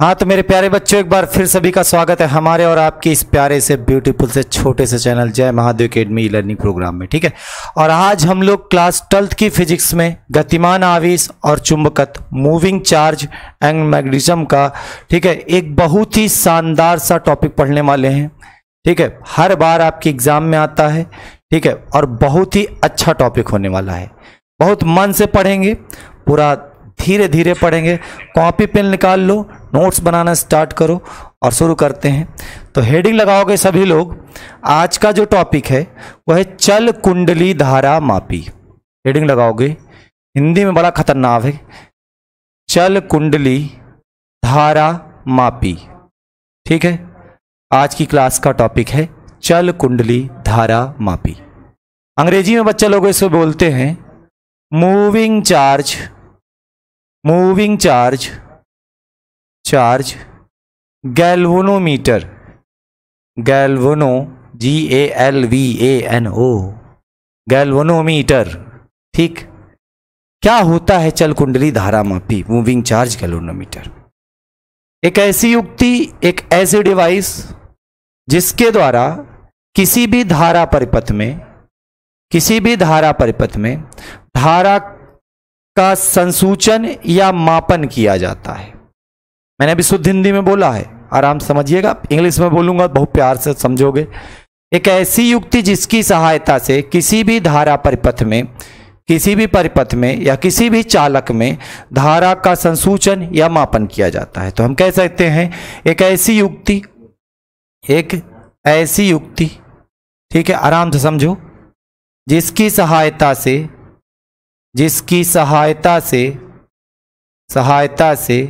हाँ तो मेरे प्यारे बच्चों एक बार फिर सभी का स्वागत है हमारे और आपके इस प्यारे से ब्यूटीफुल से छोटे से चैनल जय महादेव अकेडमी लर्निंग प्रोग्राम में ठीक है और आज हम लोग क्लास ट्वेल्थ की फिजिक्स में गतिमान आवेश और चुंबकत मूविंग चार्ज एंड मैग्नेटिज्म का ठीक है एक बहुत ही शानदार सा टॉपिक पढ़ने वाले हैं ठीक है हर बार आपके एग्जाम में आता है ठीक है और बहुत ही अच्छा टॉपिक होने वाला है बहुत मन से पढ़ेंगे पूरा धीरे धीरे पढ़ेंगे कॉपी पेन निकाल लो नोट्स बनाना स्टार्ट करो और शुरू करते हैं तो हेडिंग लगाओगे सभी लोग आज का जो टॉपिक है वह है चल कुंडली धारा मापी हेडिंग लगाओगे हिंदी में बड़ा खतरनाक है चल कुंडली धारा मापी ठीक है आज की क्लास का टॉपिक है चल कुंडली धारा मापी अंग्रेजी में बच्चे लोग इसे बोलते हैं moving charge moving charge charge galvanometer galvano G A L V A N O galvanometer ठीक क्या होता है चल कुंडली धारा मापी मूविंग चार्ज गैल्वोनोमीटर एक ऐसी युक्ति एक ऐसी डिवाइस जिसके द्वारा किसी भी धारा परिपथ में किसी भी धारा परिपथ में धारा का संसूचन या मापन किया जाता है मैंने अभी शुद्ध हिंदी में बोला है आराम समझिएगा इंग्लिश में बोलूंगा बहुत प्यार से समझोगे एक ऐसी युक्ति जिसकी सहायता से किसी भी धारा परिपथ में किसी भी परिपथ में या किसी भी चालक में धारा का संसूचन या मापन किया जाता है तो हम कह सकते हैं एक ऐसी युक्ति एक ऐसी युक्ति ठीक है आराम से समझो जिसकी सहायता से जिसकी सहायता से सहायता से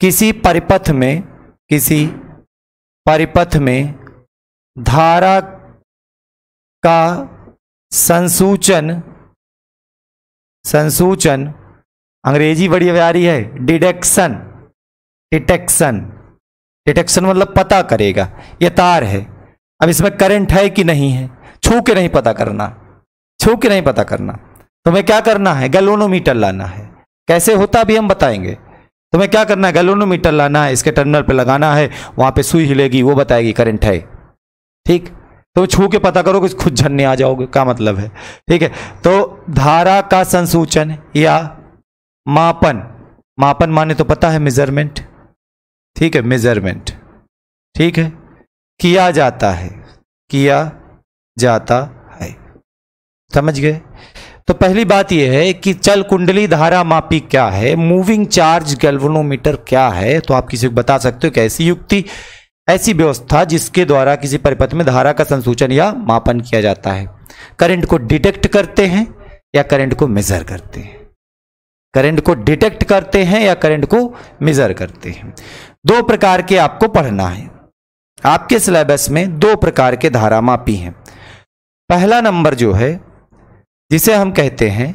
किसी परिपथ में किसी परिपथ में धारा का संसूचन संसूचन अंग्रेजी बड़ी व्यारी है डिडेक्शन डिटेक्शन डिटेक्शन मतलब पता करेगा ये तार है अब इसमें करंट है कि नहीं है छू के नहीं पता करना छू के नहीं पता करना तुम्हें क्या करना है गैलोनोमीटर लाना है कैसे होता भी हम बताएंगे तुम्हें क्या करना है गैलोनोमीटर लाना है इसके टर्मिनल पर लगाना है वहां पर सुई हिलेगी वो बताएगी करंट है ठीक तो छू के पता करो कि खुद झन्ने आ जाओगे क्या मतलब है ठीक है तो धारा का संसूचन या मापन मापन माने तो पता है मेजरमेंट ठीक है मेजरमेंट ठीक है किया जाता है किया जाता है समझ गए तो पहली बात यह है कि चल कुंडली धारा मापी क्या है मूविंग चार्ज गैल्वनोमीटर क्या है तो आप किसी को बता सकते हो कि ऐसी युक्ति ऐसी व्यवस्था जिसके द्वारा किसी परिपथ में धारा का संसूचन या मापन किया जाता है करंट को डिटेक्ट करते हैं या करंट को मेजर करते हैं करंट को डिटेक्ट करते हैं या करंट को मेजर करते हैं दो प्रकार के आपको पढ़ना है आपके सिलेबस में दो प्रकार के धारा मापी हैं पहला नंबर जो है जिसे हम कहते हैं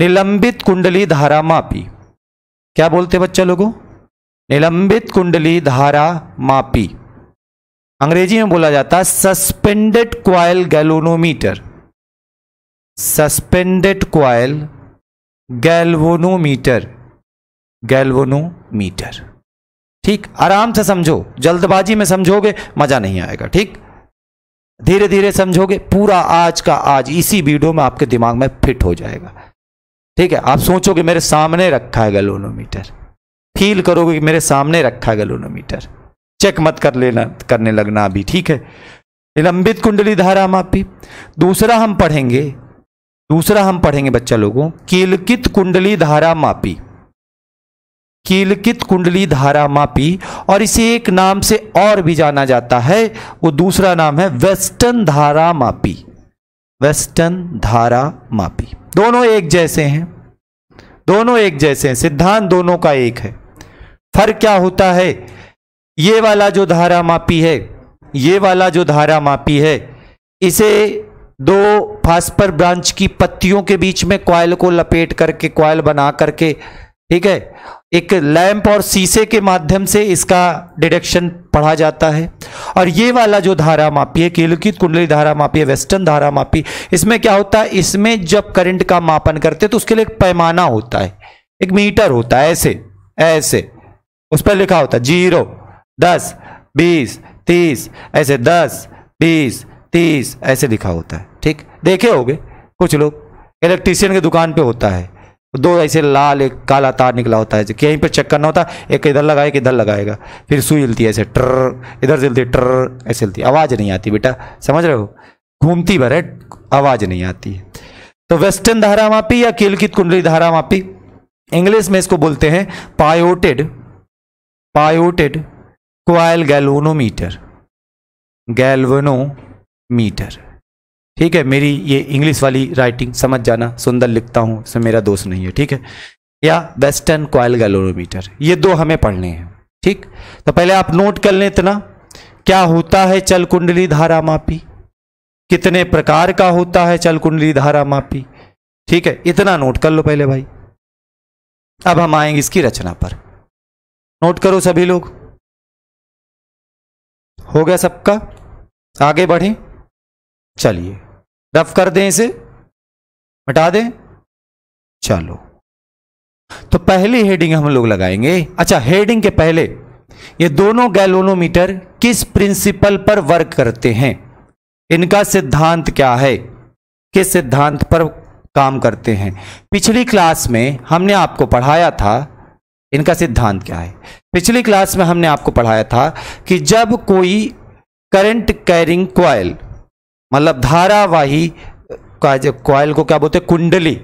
निलंबित कुंडली धारा मापी क्या बोलते बच्चा लोगों निलंबित कुंडली धारा मापी अंग्रेजी में बोला जाता है suspended coil galvanometer suspended coil galvanometer galvanometer ठीक आराम से समझो जल्दबाजी में समझोगे मजा नहीं आएगा ठीक धीरे धीरे समझोगे पूरा आज का आज इसी वीडियो में आपके दिमाग में फिट हो जाएगा ठीक है आप सोचोगे मेरे सामने रखा है गलोनोमीटर फील करोगे कि मेरे सामने रखा है गलोनोमीटर चेक मत कर लेना करने लगना अभी ठीक है निलंबित कुंडली धारा मापी दूसरा हम पढ़ेंगे दूसरा हम पढ़ेंगे बच्चा लोगों किलकित कुंडली धारा मापी कीलकित कुंडली धारा मापी और इसे एक नाम से और भी जाना जाता है वो दूसरा नाम है वेस्टर्न धारा मापी वेस्टर्न धारा मापी दोनों एक जैसे हैं दोनों एक जैसे हैं सिद्धांत दोनों का एक है फर्क क्या होता है ये वाला जो धारा मापी है ये वाला जो धारा मापी है इसे दो फास्पर ब्रांच की पत्तियों के बीच में क्वाइल को लपेट करके क्वाइल बना करके ठीक है एक लैंप और शीशे के माध्यम से इसका डिडक्शन पढ़ा जाता है और ये वाला जो धारा मापी है केलुकित कुंडली धारा मापी है वेस्टर्न धारा मापी इसमें क्या होता है इसमें जब करंट का मापन करते हैं तो उसके लिए एक पैमाना होता है एक मीटर होता है ऐसे ऐसे उस पर लिखा होता है जीरो दस बीस तीस ऐसे दस बीस तीस ऐसे लिखा होता है ठीक देखे हो कुछ लोग इलेक्ट्रीशियन की दुकान पर होता है दो ऐसे लाल एक काला तार निकला होता है कहीं पर चेक करना होता है एक इधर लगाए एक इधर लगाएगा फिर सुई हिलती है ऐसे ट्र इधर से हिलती ट्र ऐसे हिलती आवाज़ नहीं आती बेटा समझ रहे हो घूमती भर है आवाज़ नहीं आती है तो वेस्टर्न धारा मापी या केलकित कुंडली धारा मापी इंग्लिश में इसको बोलते हैं pivoted pivoted coil galvanometer galvanometer ठीक है मेरी ये इंग्लिश वाली राइटिंग समझ जाना सुंदर लिखता हूँ इसमें मेरा दोष नहीं है ठीक है या वेस्टर्न क्वाइल गैलोरोमीटर ये दो हमें पढ़ने हैं ठीक तो पहले आप नोट कर लें इतना क्या होता है चल कुंडली धारा मापी कितने प्रकार का होता है चल कुंडली धारा मापी ठीक है इतना नोट कर लो पहले भाई अब हम आएंगे इसकी रचना पर नोट करो सभी लोग हो गया सबका आगे बढ़ें चलिए रफ कर दें इसे हटा दें चलो तो पहली हेडिंग हम लोग लगाएंगे अच्छा हेडिंग के पहले ये दोनों गैलोनोमीटर किस प्रिंसिपल पर वर्क करते हैं इनका सिद्धांत क्या है किस सिद्धांत पर काम करते हैं पिछली क्लास में हमने आपको पढ़ाया था इनका सिद्धांत क्या है पिछली क्लास में हमने आपको पढ़ाया था कि जब कोई करंट कैरिंग क्वाइल मतलब धारावाही का जो कॉयल को क्या बोलते हैं कुंडली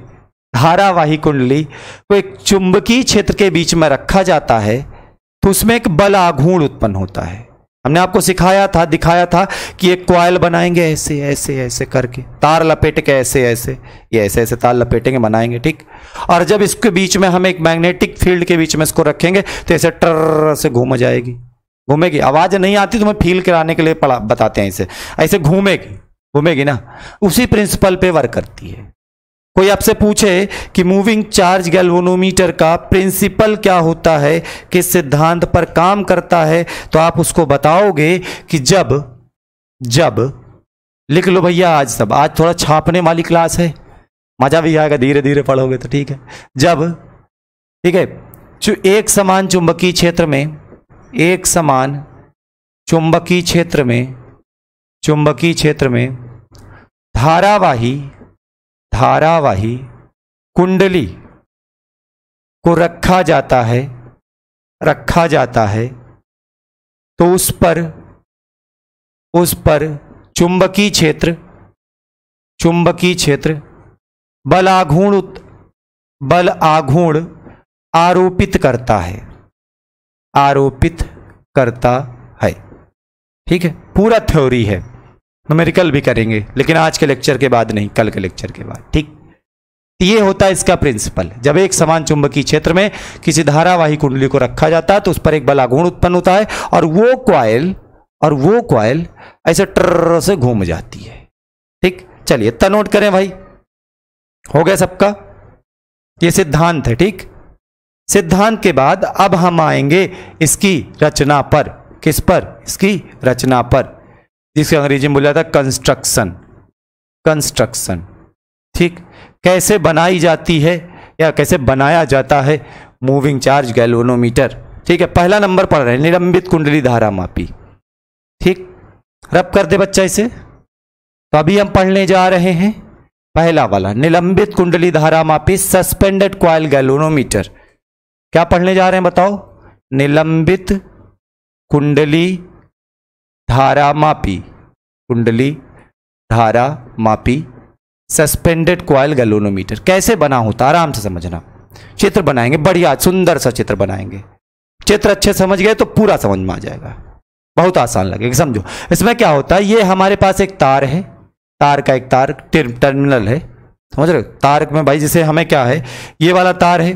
धारावाही कुंडली को एक चुंबकीय क्षेत्र के बीच में रखा जाता है तो उसमें एक बल आघूर्ण उत्पन्न होता है हमने आपको सिखाया था दिखाया था कि एक क्वाइल बनाएंगे ऐसे ऐसे ऐसे करके तार लपेट के ऐसे ऐसे ये ऐसे ऐसे तार लपेटेंगे बनाएंगे ठीक और जब इसके बीच में हम एक मैग्नेटिक फील्ड के बीच में इसको रखेंगे तो ऐसे टर्र से घूम जाएगी घूमेगी आवाज़ नहीं आती तो मैं फील कराने के लिए पढ़ा बताते हैं इसे ऐसे घूमेगी घूमेगी ना उसी प्रिंसिपल पे वर्क करती है कोई आपसे पूछे कि मूविंग चार्ज गैल्वेनोमीटर का प्रिंसिपल क्या होता है किस सिद्धांत पर काम करता है तो आप उसको बताओगे कि जब जब लिख लो भैया आज सब आज थोड़ा छापने वाली क्लास है मजा भी आएगा धीरे धीरे पढ़ोगे तो ठीक है जब ठीक है एक समान चुंबकीय क्षेत्र में एक समान चुंबकीय क्षेत्र में चुंबकीय क्षेत्र में धारावाही धारावाही कुंडली को रखा जाता है रखा जाता है तो उस पर उस पर चुंबकीय क्षेत्र चुंबकीय क्षेत्र बल आघूर्ण बल आघूर्ण आरोपित करता है आरोपित करता है ठीक है पूरा थ्योरी है न्यूमेरिकल भी करेंगे लेकिन आज के लेक्चर के बाद नहीं कल के लेक्चर के बाद ठीक ये होता है इसका प्रिंसिपल जब एक समान चुंबकीय क्षेत्र में किसी धारावाही कुंडली को रखा जाता है तो उस पर एक बलागुण उत्पन्न होता है और वो क्वाइल और वो क्वाइल ऐसे ट्र से घूम जाती है ठीक चलिए इतना नोट करें भाई हो गया सबका ये सिद्धांत है ठीक सिद्धांत के बाद अब हम आएंगे इसकी रचना पर किस पर इसकी रचना पर जिसको अंग्रेजी में बोला था कंस्ट्रक्शन कंस्ट्रक्शन ठीक कैसे बनाई जाती है या कैसे बनाया जाता है मूविंग चार्ज गैलोनोमीटर ठीक है पहला नंबर पढ़ रहे निलंबित कुंडली धारा मापी ठीक रब कर दे बच्चा इसे तो अभी हम पढ़ने जा रहे हैं पहला वाला निलंबित कुंडली धारा मापी सस्पेंडेड क्वाइल गैलोनोमीटर क्या पढ़ने जा रहे हैं बताओ निलंबित कुंडली धारा मापी कुंडली धारा मापी सस्पेंडेड क्वाइल गैलोनोमीटर कैसे बना होता आराम से समझना चित्र बनाएंगे बढ़िया सुंदर सा चित्र बनाएंगे चित्र अच्छे समझ गए तो पूरा समझ में आ जाएगा बहुत आसान लगेगा समझो इसमें क्या होता है ये हमारे पास एक तार है तार का एक तार टर्मिनल है समझ रहे तार में भाई जिसे हमें क्या है ये वाला तार है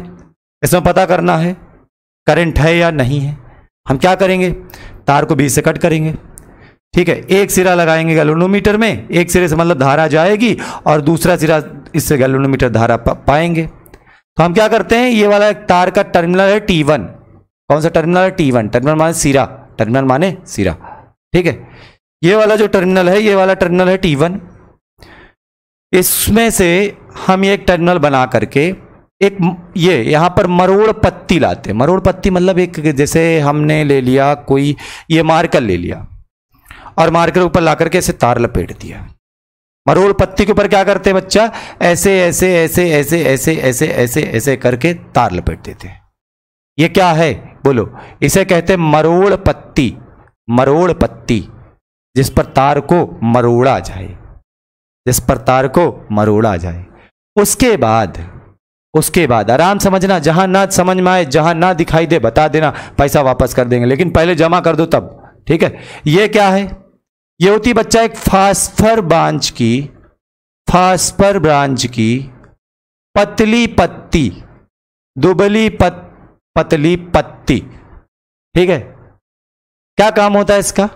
इसमें पता करना है करंट है या नहीं है हम क्या करेंगे तार को बीच से कट करेंगे ठीक है एक सिरा लगाएंगे गैलोनोमीटर में एक सिरे से मतलब धारा जाएगी और दूसरा सिरा इससे गैलोनोमीटर धारा पा, पाएंगे तो हम क्या करते हैं ये वाला एक तार का टर्मिनल है टी वन कौन सा टर्मिनल है टी वन टर्मिनल माने सिरा टर्मिनल माने सिरा ठीक है ये वाला जो टर्मिनल है ये वाला टर्मिनल है टी वन इसमें से हम एक टर्मिनल बना करके एक ये यहाँ पर मरोड़ पत्ती लाते हैं मरोड़ पत्ती मतलब एक जैसे हमने ले लिया कोई ये मार्कर ले लिया और मार्कर ऊपर ला करके ऐसे तार लपेट दिया मरोड़ पत्ती के ऊपर क्या करते हैं बच्चा ऐसे ऐसे ऐसे ऐसे ऐसे ऐसे ऐसे ऐसे करके तार लपेट देते हैं ये क्या है बोलो इसे कहते हैं मरोड़ पत्ती मरोड़ पत्ती जिस पर तार को मरोड़ा जाए जिस पर तार को मरोड़ा जाए उसके बाद उसके बाद आराम समझना जहां ना समझ में आए जहां ना दिखाई दे बता देना पैसा वापस कर देंगे लेकिन पहले जमा कर दो तब ठीक है ये क्या है ये होती बच्चा एक फास्फर ब्रांच की फास्फर ब्रांच की पतली पत्ती दुबली पत पतली पत्ती ठीक है क्या काम होता है इसका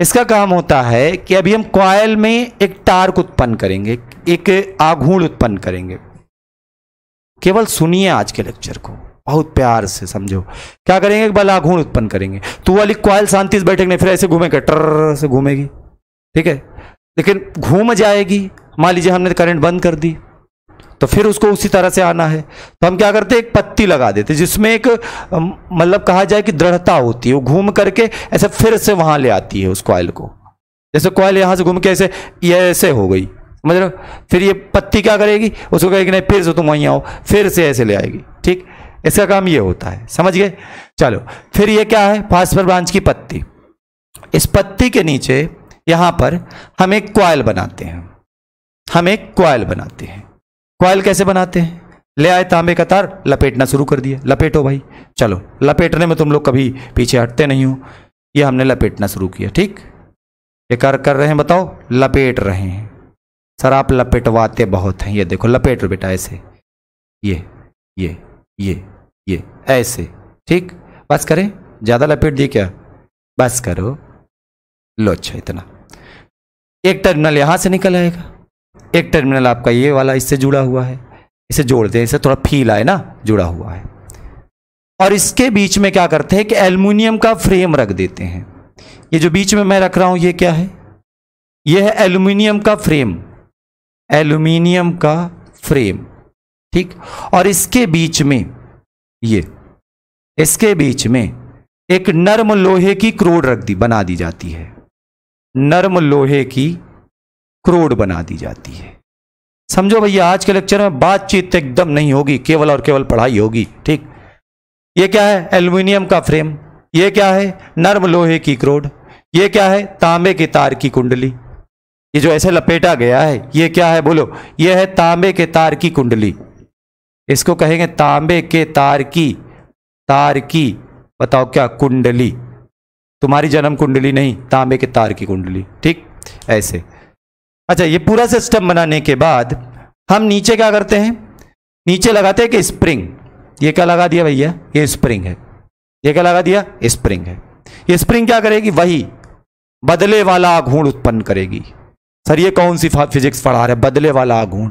इसका काम होता है कि अभी हम क्वायल में एक टार्क उत्पन्न करेंगे एक आघूण उत्पन्न करेंगे केवल सुनिए आज के लेक्चर को बहुत प्यार से समझो क्या करेंगे एक उत्पन्न करेंगे तो वाली क्वाइल शांति से बैठेंगे फिर ऐसे घूमेगा टर से घूमेगी ठीक है लेकिन घूम जाएगी मान लीजिए हमने करंट बंद कर दी तो फिर उसको उसी तरह से आना है तो हम क्या करते एक पत्ती लगा देते जिसमें एक मतलब कहा जाए कि दृढ़ता होती है वो घूम करके ऐसे फिर से वहां ले आती है उस क्वाइल को जैसे क्वाइल यहां से घूम के ऐसे ये ऐसे हो गई समझ फिर ये पत्ती क्या करेगी उसको कहेगी नहीं फिर से तुम वहीं आओ फिर से ऐसे ले आएगी ठीक इसका काम ये होता है समझ गए चलो फिर ये क्या है फास्फर ब्रांच की पत्ती इस पत्ती के नीचे यहां पर हम एक क्वाइल बनाते हैं हम एक क्वाइल बनाते हैं क्वाइल कैसे बनाते हैं ले आए तांबे का तार लपेटना शुरू कर दिया लपेटो भाई चलो लपेटने में तुम लोग कभी पीछे हटते नहीं हो ये हमने लपेटना शुरू किया ठीक ये कर कर रहे हैं बताओ लपेट रहे हैं सर आप लपेटवाते बहुत हैं ये देखो लपेट बेटा ऐसे ये ये ये ऐसे ठीक बस करें ज़्यादा लपेट दिए क्या बस करो लो अच्छा इतना एक टर्मिनल यहां से निकल आएगा एक टर्मिनल आपका ये वाला इससे जुड़ा हुआ है इसे जोड़ दें इसे थोड़ा फील आए ना जुड़ा हुआ है और इसके बीच में क्या करते हैं कि एल्यूमिनियम का फ्रेम रख देते हैं ये जो बीच में मैं रख रहा हूं ये क्या है ये है एल्यूमिनियम का फ्रेम एल्यूमिनियम का फ्रेम ठीक और इसके बीच में ये इसके बीच में एक नर्म लोहे की क्रोड रख दी बना दी जाती है नर्म लोहे की क्रोड बना दी जाती है समझो भैया आज के लेक्चर में बातचीत तो एकदम नहीं होगी केवल और केवल पढ़ाई होगी ठीक ये क्या है एल्यूमिनियम का फ्रेम ये क्या है नर्म लोहे की क्रोड ये क्या है तांबे के तार की कुंडली ये जो ऐसे लपेटा गया है ये क्या है बोलो ये है तांबे के तार की कुंडली इसको कहेंगे तांबे के तार की तार की बताओ क्या कुंडली तुम्हारी जन्म कुंडली नहीं तांबे के तार की कुंडली ठीक ऐसे अच्छा ये पूरा सिस्टम बनाने के बाद हम नीचे क्या करते हैं नीचे लगाते हैं कि स्प्रिंग ये क्या लगा दिया भैया ये स्प्रिंग है ये क्या लगा दिया स्प्रिंग है ये स्प्रिंग क्या करेगी वही बदले वाला आघूर्ण उत्पन्न करेगी सर ये कौन सी फिजिक्स पढ़ा रहे बदले वाला आघूण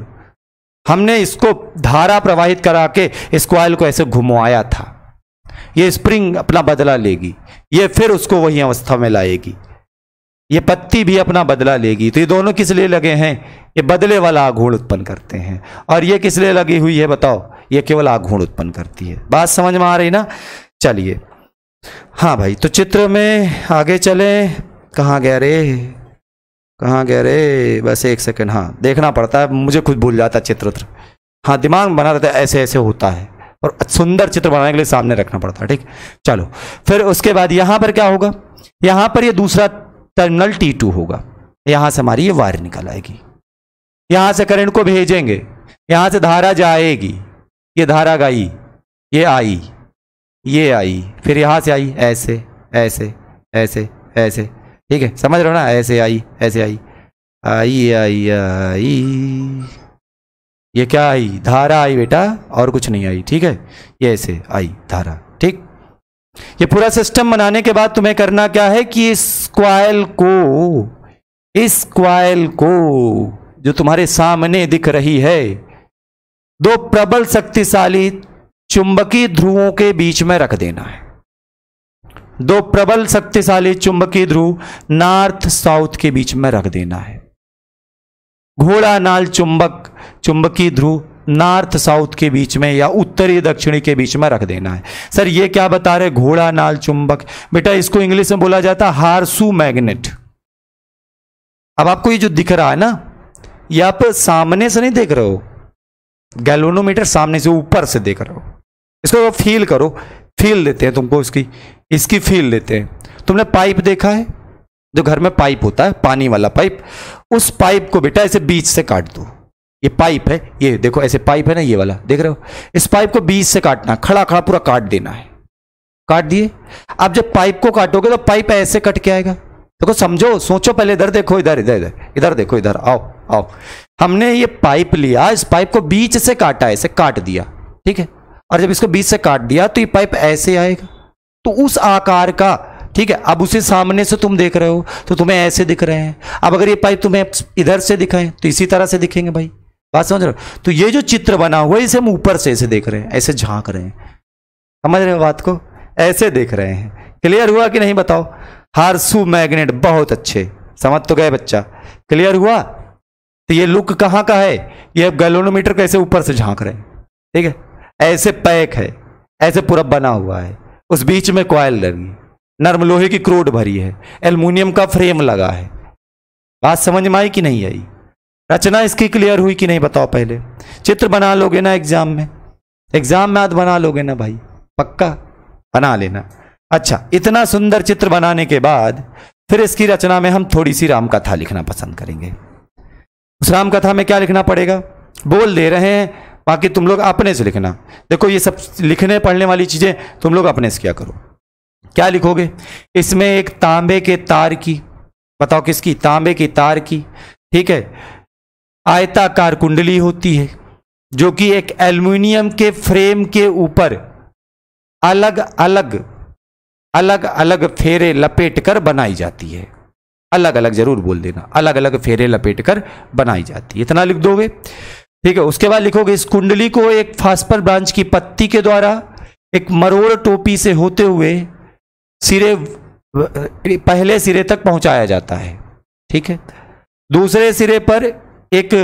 हमने इसको धारा प्रवाहित करा के इस क्वाइल को ऐसे घुमाया था ये स्प्रिंग अपना बदला लेगी ये फिर उसको वही अवस्था में लाएगी ये पत्ती भी अपना बदला लेगी तो ये दोनों किस लिए लगे हैं ये बदले वाला आघूर्ण उत्पन्न करते हैं और ये किस लिए लगी हुई है बताओ ये केवल आघूर्ण उत्पन्न करती है बात समझ में आ रही ना चलिए हाँ भाई तो चित्र में आगे चले कहाँ गए रे कहाँ गया रे बस एक सेकंड हाँ देखना पड़ता है मुझे खुद भूल जाता है चित्र उत्र हाँ दिमाग बना रहता है ऐसे ऐसे होता है और सुंदर चित्र बनाने के लिए सामने रखना पड़ता है ठीक चलो फिर उसके बाद यहाँ पर क्या होगा यहाँ पर ये दूसरा टर्मिनल टी टू होगा यहाँ से हमारी ये वायर निकल आएगी यहाँ से करंट को भेजेंगे यहाँ से धारा जाएगी ये धारा गई ये आई ये आई फिर यहाँ से आई ऐसे ऐसे ऐसे ऐसे ठीक है समझ रहे हो ना ऐसे आई ऐसे आई आई आई आई ये क्या आई धारा आई बेटा और कुछ नहीं आई ठीक है ये ऐसे आई धारा ठीक ये पूरा सिस्टम बनाने के बाद तुम्हें करना क्या है कि इस क्वाइल को इस क्वाइल को जो तुम्हारे सामने दिख रही है दो प्रबल शक्तिशाली चुंबकीय ध्रुवों के बीच में रख देना है दो प्रबल शक्तिशाली चुंबकीय ध्रुव नॉर्थ साउथ के बीच में रख देना है घोड़ा नाल चुंबक चुंबकीय ध्रुव नॉर्थ साउथ के बीच में या उत्तरी दक्षिणी के बीच में रख देना है सर ये क्या बता रहे घोड़ा नाल चुंबक बेटा इसको इंग्लिश में बोला जाता है हारसू मैग्नेट अब आपको ये जो दिख रहा है ना ये आप सामने से नहीं देख रहे हो गैलोनोमीटर सामने से ऊपर से देख रहे हो इसको फील करो फील देते हैं तुमको इसकी इसकी फील लेते हैं तुमने पाइप देखा है जो घर में पाइप होता है पानी वाला पाइप उस पाइप को बेटा ऐसे बीच से काट दो ये पाइप है ये देखो ऐसे पाइप है ना ये वाला देख रहे हो इस पाइप को बीच से काटना खड़ा खड़ा पूरा काट देना है काट दिए अब जब पाइप को काटोगे तो पाइप ऐसे कट के आएगा देखो समझो सोचो पहले इधर देखो इधर इधर इधर इधर देखो इधर आओ आओ हमने ये पाइप लिया इस पाइप को बीच से काटा ऐसे काट दिया ठीक है और जब इसको बीच से काट दिया तो ये पाइप ऐसे आएगा तो उस आकार का ठीक है अब उसे सामने से तुम देख रहे हो तो तुम्हें ऐसे दिख रहे हैं अब अगर ये पाइप तुम्हें इधर से दिखाएं तो इसी तरह से दिखेंगे भाई बात समझ रहे हो तो ये जो चित्र बना हुआ है इसे हम ऊपर से ऐसे देख रहे हैं ऐसे झांक रहे हैं समझ रहे हो बात को ऐसे देख रहे हैं क्लियर हुआ कि नहीं बताओ हारसू मैग्नेट बहुत अच्छे समझ तो गए बच्चा क्लियर हुआ तो ये लुक कहाँ का है ये गैलोनोमीटर कैसे ऊपर से झांक रहे हैं ठीक है ऐसे पैक है ऐसे पूरा बना हुआ है उस बीच में कॉयल लगी नर्म लोहे की क्रोड भरी है एल्यूमिनियम का फ्रेम लगा है बात समझ में आई कि नहीं आई रचना इसकी क्लियर हुई कि नहीं बताओ पहले चित्र बना लोगे ना एग्जाम में एग्जाम में आज बना लोगे ना भाई पक्का बना लेना अच्छा इतना सुंदर चित्र बनाने के बाद फिर इसकी रचना में हम थोड़ी सी राम कथा लिखना पसंद करेंगे उस राम कथा में क्या लिखना पड़ेगा बोल दे रहे हैं बाकी तुम लोग अपने से लिखना देखो ये सब लिखने पढ़ने वाली चीज़ें तुम लोग अपने से क्या करो क्या लिखोगे इसमें एक तांबे के तार की बताओ किसकी तांबे की तार की ठीक है आयताकार कुंडली होती है जो कि एक एल्यूमिनियम के फ्रेम के ऊपर अलग अलग अलग अलग फेरे लपेट कर बनाई जाती है अलग अलग जरूर बोल देना अलग अलग फेरे लपेट कर बनाई जाती है इतना लिख दोगे ठीक है उसके बाद लिखोगे इस कुंडली को एक फास्पर ब्रांच की पत्ती के द्वारा एक मरोड़ टोपी से होते हुए सिरे पहले सिरे तक पहुंचाया जाता है ठीक है दूसरे सिरे पर एक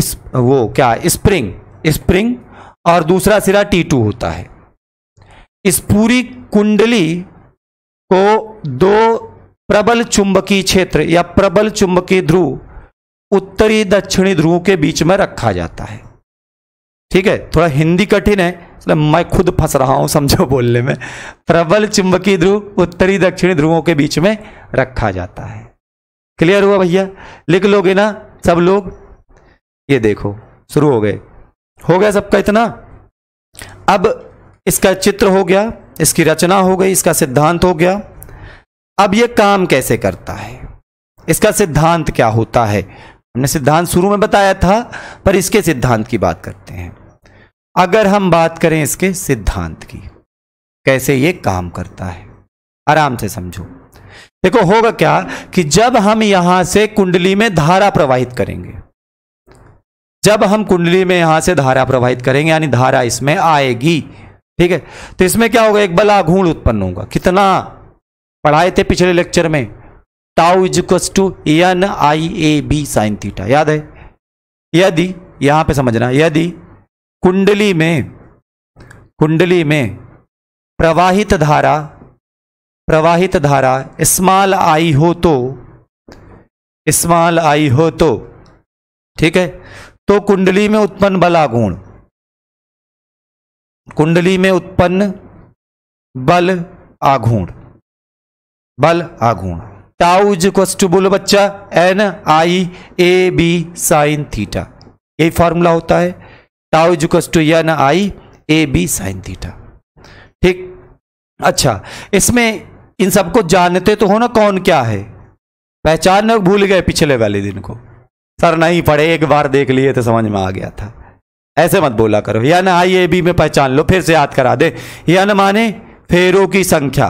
इस वो क्या स्प्रिंग स्प्रिंग और दूसरा सिरा टी टू होता है इस पूरी कुंडली को दो प्रबल चुंबकीय क्षेत्र या प्रबल चुंबकीय ध्रुव उत्तरी दक्षिणी ध्रुव के बीच में रखा जाता है ठीक है थोड़ा हिंदी कठिन है मैं खुद फंस रहा हूं समझो बोलने में प्रबल चुंबकीय ध्रुव उत्तरी दक्षिणी ध्रुवों के बीच में रखा जाता है क्लियर हुआ भैया लिख लोगे ना सब लोग ये देखो शुरू हो गए हो गया सबका इतना अब इसका चित्र हो गया इसकी रचना हो गई इसका सिद्धांत हो गया अब ये काम कैसे करता है इसका सिद्धांत क्या होता है हमने सिद्धांत शुरू में बताया था पर इसके सिद्धांत की बात करते हैं अगर हम बात करें इसके सिद्धांत की कैसे ये काम करता है आराम से समझो देखो होगा क्या कि जब हम यहां से कुंडली में धारा प्रवाहित करेंगे जब हम कुंडली में यहां से धारा प्रवाहित करेंगे यानी धारा इसमें आएगी ठीक है तो इसमें क्या होगा एक बला घूण उत्पन्न होगा कितना पढ़ाए थे पिछले लेक्चर में tau is equals to N I A B sine theta याद है यदि यहां पे समझना यदि कुंडली में कुंडली में प्रवाहित धारा प्रवाहित धारा स्मॉल आई हो तो स्मॉल आई हो तो ठीक है तो कुंडली में उत्पन्न बलागुण कुंडली में उत्पन्न बल आघूण बल आघूण टाउ इज इक्वस टू बोलो बच्चा N I A B sine theta यही फॉर्मूला होता है tau is equals to N I A B sine theta ठीक अच्छा इसमें इन सबको जानते तो हो ना कौन क्या है पहचान भूल गए पिछले वाले दिन को सर नहीं पढ़े एक बार देख लिए तो समझ में आ गया था ऐसे मत बोला करो या ना आई ए बी में पहचान लो फिर से याद करा दे या न माने फेरों की संख्या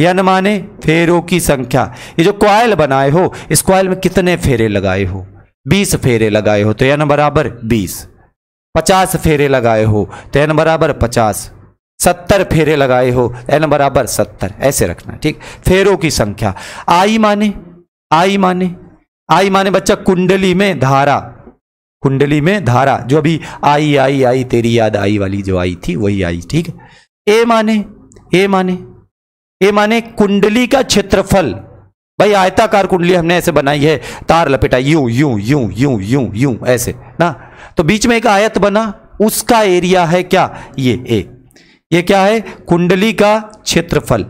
यन माने फेरों की संख्या ये जो क्वाइल बनाए हो इस क्वाइल में कितने फेरे लगाए हो बीस फेरे लगाए हो तो यन बराबर बीस पचास फेरे लगाए हो तो एन बराबर पचास सत्तर फेरे लगाए हो एन बराबर सत्तर ऐसे रखना ठीक फेरों की संख्या आई माने आई माने आई माने बच्चा कुंडली में धारा कुंडली में धारा जो अभी आई आई आई तेरी याद आई वाली जो आई थी वही आई ठीक ए माने ए माने ये माने कुंडली का क्षेत्रफल भाई आयताकार कुंडली हमने ऐसे बनाई है तार लपेटा U U U U U U ऐसे ना तो बीच में एक आयत बना उसका एरिया है क्या ये ए ये क्या है कुंडली का क्षेत्रफल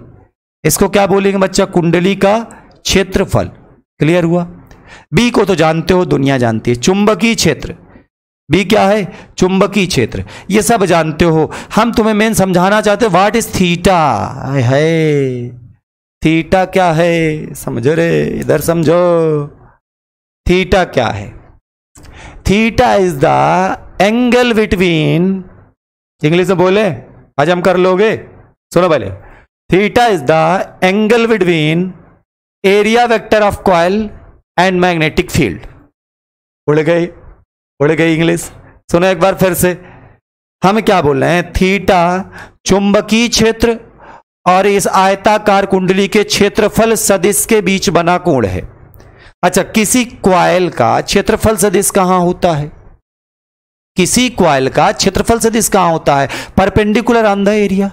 इसको क्या बोलेंगे बच्चा कुंडली का क्षेत्रफल क्लियर हुआ बी को तो जानते हो दुनिया जानती है चुंबकीय क्षेत्र बी क्या है चुंबकीय क्षेत्र ये सब जानते हो हम तुम्हें मेन समझाना चाहते हो वाट इज थीटा है थीटा क्या है समझो रे इधर समझो थीटा क्या है theta is the angle between English में बोले आज हम कर लोगे सुनो पहले theta is the angle between area vector of coil and magnetic field उड़ गए उड़ गई इंग्लिश सुनो एक बार फिर से हम क्या बोल रहे हैं थीटा चुंबकीय क्षेत्र और इस आयताकार कुंडली के क्षेत्रफल सदिश के बीच बना कोण है अच्छा किसी क्वाइल का क्षेत्रफल सदिश कहां होता है किसी क्वाइल का क्षेत्रफल सदिश कहां होता है परपेंडिकुलर ऑन द एरिया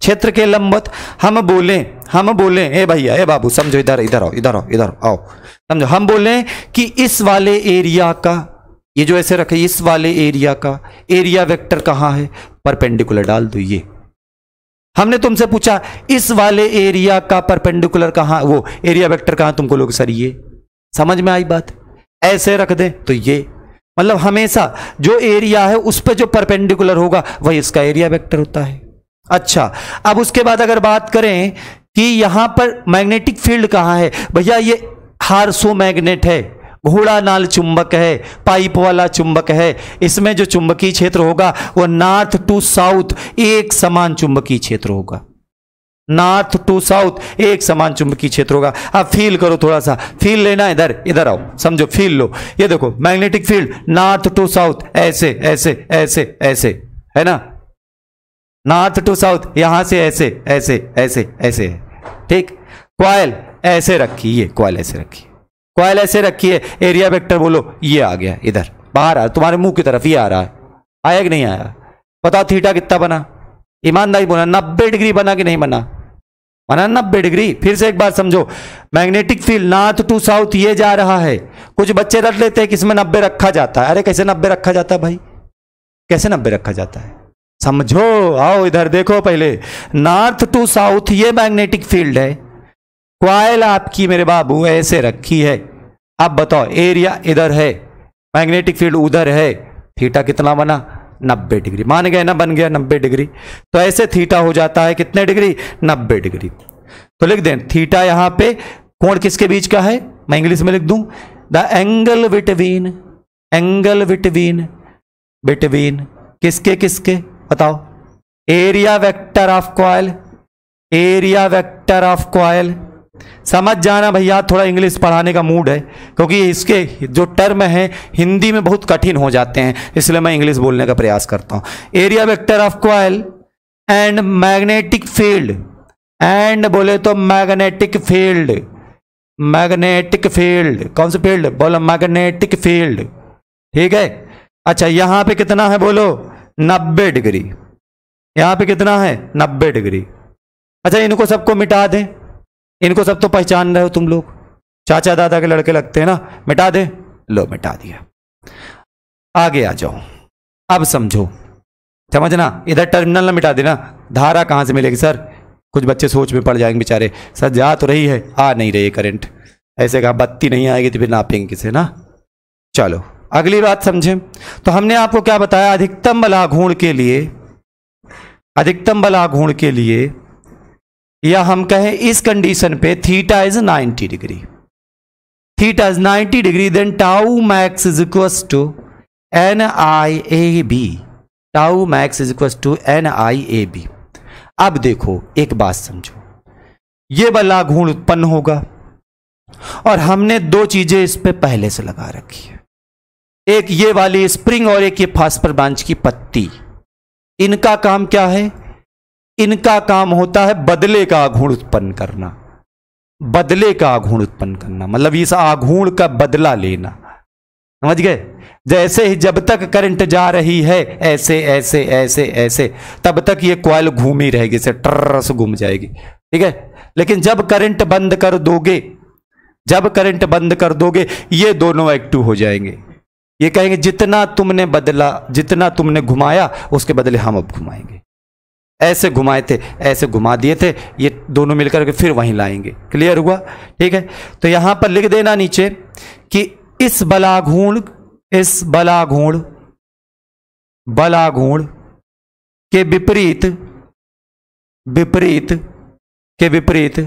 क्षेत्र के लंबवत हम बोले हम बोले ए भैया ए बाबू समझो इधर इधर आओ इधर आओ इधर आओ समझो हम बोले कि इस वाले एरिया का ये जो ऐसे रखे इस वाले एरिया का एरिया वेक्टर कहां है परपेंडिकुलर डाल दो ये हमने तुमसे पूछा इस वाले एरिया का परपेंडिकुलर कहां वो एरिया वेक्टर कहां तुमको लोग सर ये समझ में आई बात ऐसे रख दे तो ये मतलब हमेशा जो एरिया है उस पर जो परपेंडिकुलर होगा वही इसका एरिया वेक्टर होता है अच्छा अब उसके बाद अगर बात करें कि यहां पर मैग्नेटिक फील्ड कहां है भैया ये हारसो मैग्नेट है घोड़ा नाल चुंबक है पाइप वाला चुंबक है इसमें जो चुंबकीय क्षेत्र होगा वो नॉर्थ टू साउथ एक समान चुंबकीय क्षेत्र होगा नॉर्थ टू साउथ एक समान चुंबकीय क्षेत्र होगा अब फील करो थोड़ा सा फील लेना इधर इधर आओ समझो फील लो ये देखो magnetic field north to south ऐसे ऐसे ऐसे ऐसे है ना नॉर्थ टू साउथ यहां से ऐसे ऐसे ऐसे ऐसे ठीक क्वाइल ऐसे रखी ये क्वाइल ऐसे रखी कॉयल ऐसे रखी है एरिया वेक्टर बोलो ये आ गया इधर बाहर आ तुम्हारे मुंह की तरफ ये आ रहा है आया कि नहीं आया बताओ थीटा कितना बना ईमानदारी बोला नब्बे डिग्री बना कि नहीं बना बना नब्बे डिग्री फिर से एक बार समझो magnetic field north to south ये जा रहा है कुछ बच्चे रट लेते हैं कि इसमें नब्बे रखा जाता है अरे कैसे नब्बे रखा जाता है भाई कैसे नब्बे रखा जाता है समझो आओ इधर देखो पहले नॉर्थ टू साउथ ये मैग्नेटिक फील्ड है क्वाइल आपकी मेरे बाबू ऐसे रखी है अब बताओ एरिया इधर है मैग्नेटिक फील्ड उधर है थीटा कितना बना 90 डिग्री मान गया ना बन गया 90 डिग्री तो ऐसे थीटा हो जाता है कितने डिग्री 90 डिग्री तो लिख दें थीटा यहां पे कोण किसके बीच का है मैं इंग्लिश में लिख दू the angle between angle between between किसके किसके बताओ area vector of coil area vector of coil समझ जाना भैया थोड़ा इंग्लिश पढ़ाने का मूड है क्योंकि इसके जो टर्म हैं हिंदी में बहुत कठिन हो जाते हैं इसलिए मैं इंग्लिश बोलने का प्रयास करता हूँ area vector of coil and magnetic field and बोले तो मैग्नेटिक फील्ड मैग्नेटिक फील्ड कौन सी फील्ड बोलो मैग्नेटिक फील्ड ठीक है अच्छा यहाँ पे कितना है बोलो नब्बे डिग्री यहाँ पे कितना है नब्बे डिग्री अच्छा इनको सबको मिटा दें इनको सब तो पहचान रहे हो तुम लोग चाचा दादा के लड़के लगते हैं ना मिटा दे लो मिटा दिया आगे आ जाओ अब समझो समझना इधर टर्मिनल ना मिटा देना धारा कहाँ से मिलेगी सर कुछ बच्चे सोच में पड़ जाएंगे बेचारे सर जा तो रही है आ नहीं रही करंट ऐसे कहा बत्ती नहीं आएगी तो फिर नापेंगे किसे ना चलो अगली बात समझे तो हमने आपको क्या बताया अधिकतम बलाघूण के लिए अधिकतम बलाघूण के लिए या हम कहें इस कंडीशन पे theta is 90 degree theta is 90 degree then tau max is equal to N I A B tau max is equal to N I A B अब देखो एक बात समझो ये वाला घूण उत्पन्न होगा और हमने दो चीजें इस पे पहले से लगा रखी है एक ये वाली स्प्रिंग और एक ये फास्पर ब्रांच की पत्ती इनका काम क्या है इनका काम होता है बदले का आघूण उत्पन्न करना बदले का आघूण उत्पन्न करना मतलब इस आघूण का बदला लेना समझ गए जैसे ही जब तक करंट जा रही है ऐसे ऐसे ऐसे ऐसे तब तक ये क्वाइल घूमी रहेगी इसे ट्रस घूम जाएगी ठीक है लेकिन जब करंट बंद कर दोगे जब करंट बंद कर दोगे ये दोनों एक्टिव हो जाएंगे ये कहेंगे जितना तुमने बदला जितना तुमने घुमाया उसके बदले हम अब घुमाएंगे ऐसे घुमाए थे ऐसे घुमा दिए थे ये दोनों मिलकर के फिर वहीं लाएंगे क्लियर हुआ ठीक है तो यहां पर लिख देना नीचे कि इस बलाघूण इस बलाघूण बलाघूण के विपरीत विपरीत के विपरीत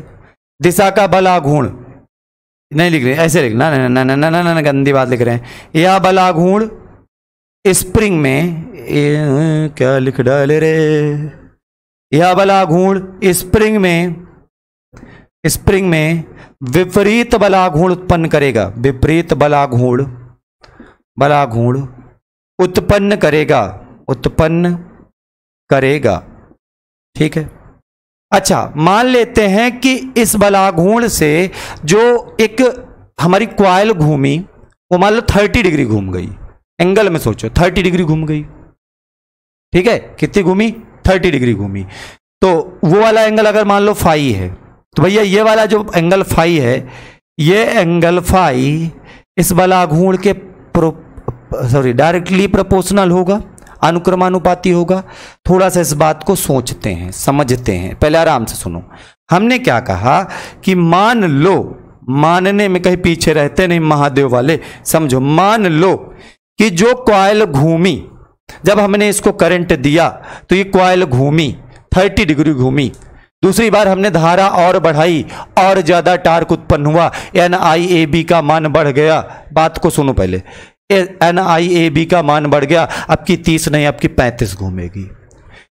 दिशा का बलाघूण नहीं लिख रहे ऐसे लिख ना ना ना ना ना ना गंदी बात लिख रहे हैं यह बलाघूण स्प्रिंग में क्या लिख डाले रे यह बला स्प्रिंग में स्प्रिंग में विपरीत बलाघूर्ण उत्पन्न करेगा विपरीत बलाघूण बलाघूर्ण उत्पन्न करेगा उत्पन्न करेगा ठीक है अच्छा मान लेते हैं कि इस बलाघूण से जो एक हमारी क्वाइल घूमी वो मान लो थर्टी डिग्री घूम गई एंगल में सोचो थर्टी डिग्री घूम गई ठीक है कितनी घूमी थर्टी डिग्री घूमी तो वो वाला एंगल अगर मान लो फाई है तो भैया ये वाला जो एंगल फाई है ये एंगल फाई इस वाला घूण के प्रो सॉरी डायरेक्टली प्रोपोर्शनल होगा अनुक्रमानुपाती होगा थोड़ा सा इस बात को सोचते हैं समझते हैं पहले आराम से सुनो हमने क्या कहा कि मान लो मानने में कहीं पीछे रहते नहीं महादेव वाले समझो मान लो कि जो कॉयल घूमी जब हमने इसको करंट दिया तो ये क्वाइल घूमी 30 डिग्री घूमी दूसरी बार हमने धारा और बढ़ाई और ज़्यादा टार्क उत्पन्न हुआ एन आई ए बी का मान बढ़ गया बात को सुनो पहले एन आई ए बी का मान बढ़ गया आपकी तीस नहीं आपकी पैंतीस घूमेगी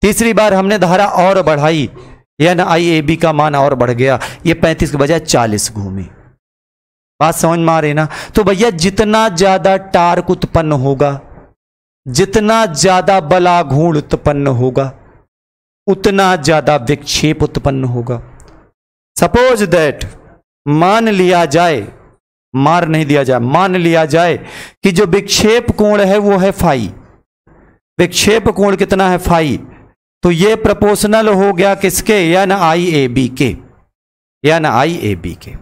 तीसरी बार हमने धारा और बढ़ाई एन आई ए बी का मान और बढ़ गया ये पैंतीस के बजाय चालीस घूमी बात समझ में आ रही ना तो भैया जितना ज़्यादा टार्क उत्पन्न होगा जितना ज्यादा बलाघूण उत्पन्न होगा उतना ज्यादा विक्षेप उत्पन्न होगा सपोज दैट मान लिया जाए मार नहीं दिया जाए मान लिया जाए कि जो विक्षेप कोण है वो है फाई विक्षेप कोण कितना है फाई तो ये प्रपोर्शनल हो गया किसके यान आई ए बी के यान आई ए बी के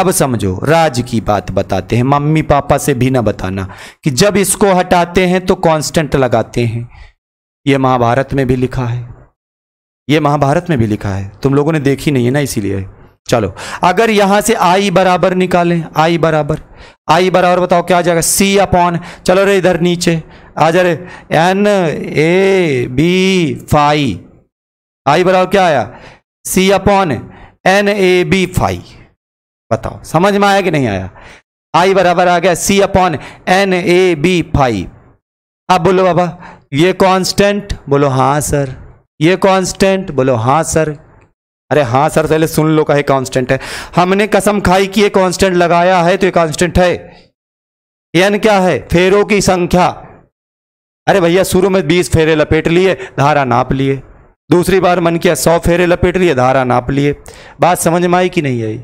अब समझो राज की बात बताते हैं मम्मी पापा से भी ना बताना कि जब इसको हटाते हैं तो कांस्टेंट लगाते हैं यह महाभारत में भी लिखा है यह महाभारत में भी लिखा है तुम लोगों ने देखी नहीं है ना इसीलिए चलो अगर यहां से आई बराबर निकालें आई बराबर आई बराबर बताओ क्या आ जाएगा सी अपॉन चलो रे इधर नीचे आ जा रे N A B phi I बराबर क्या आया C upon N A B phi बताओ समझ में आया कि नहीं आया आई बराबर आ गया C upon N A B phi अब बोलो बाबा ये कांस्टेंट बोलो हाँ सर ये कांस्टेंट बोलो हाँ सर अरे हाँ सर पहले सुन लो का कांस्टेंट है हमने कसम खाई कि ये कांस्टेंट लगाया है तो ये कांस्टेंट है एन क्या है फेरों की संख्या अरे भैया शुरू में बीस फेरे लपेट लिए धारा नाप लिए दूसरी बार मन किया सौ फेरे लपेट लिए धारा नाप लिए बात समझ में आई कि नहीं आई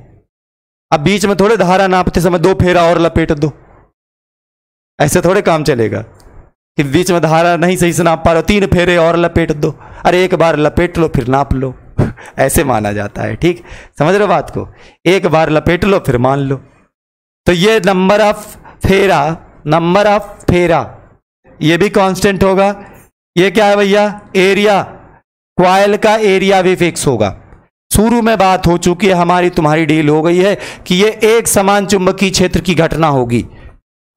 अब बीच में थोड़े धारा नापते समय दो फेरा और लपेट दो ऐसे थोड़े काम चलेगा कि बीच में धारा नहीं सही से नाप पा रहे तीन फेरे और लपेट दो अरे एक बार लपेट लो फिर नाप लो ऐसे माना जाता है ठीक समझ रहे बात को एक बार लपेट लो फिर मान लो तो ये नंबर ऑफ फेरा नंबर ऑफ फेरा ये भी कांस्टेंट होगा ये क्या है भैया एरिया क्वाइल का एरिया भी फिक्स होगा शुरू में बात हो चुकी है हमारी तुम्हारी डील हो गई है कि ये एक समान चुंबकीय क्षेत्र की घटना होगी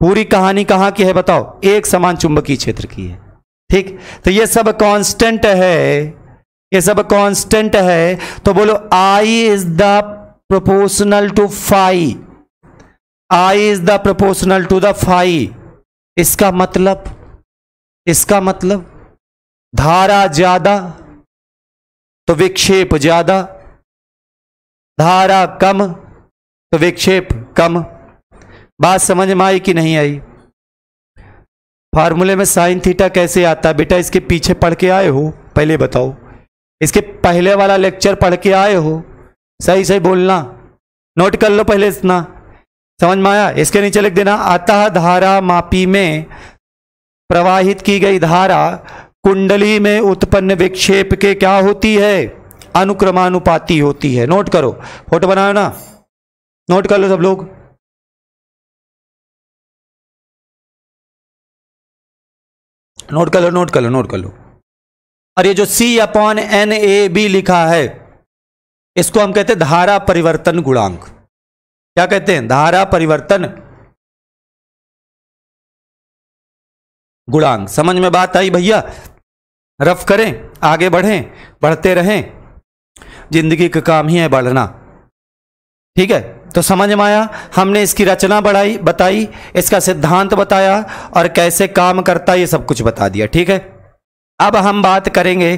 पूरी कहानी कहां की है बताओ एक समान चुंबकीय क्षेत्र की है ठीक तो ये सब कांस्टेंट है ये सब कांस्टेंट है तो बोलो I is the proportional to phi I is the proportional to the phi इसका मतलब इसका मतलब धारा ज्यादा तो विक्षेप ज्यादा धारा कम तो विक्षेप कम बात समझ में आई कि नहीं आई फार्मूले में साइन थीटा कैसे आता है बेटा इसके पीछे पढ़ के आए हो पहले बताओ इसके पहले वाला लेक्चर पढ़ के आए हो सही सही बोलना नोट कर लो पहले इतना समझ में आया इसके नीचे लिख देना अतः धारा मापी में प्रवाहित की गई धारा कुंडली में उत्पन्न विक्षेप के क्या होती है अनुक्रमानुपाती होती है नोट करो फोटो बनाओ ना नोट कर लो सब लोग नोट कर लो नोट कर लो नोट कर लो और ये जो C upon N A B लिखा है इसको हम कहते हैं धारा परिवर्तन गुणांक क्या कहते हैं धारा परिवर्तन गुणांक समझ में बात आई भैया रफ करें आगे बढ़ें बढ़ते रहें जिंदगी का काम ही है बढ़ना ठीक है तो समझ में आया हमने इसकी रचना बढ़ाई बताई इसका सिद्धांत बताया और कैसे काम करता ये सब कुछ बता दिया ठीक है अब हम बात करेंगे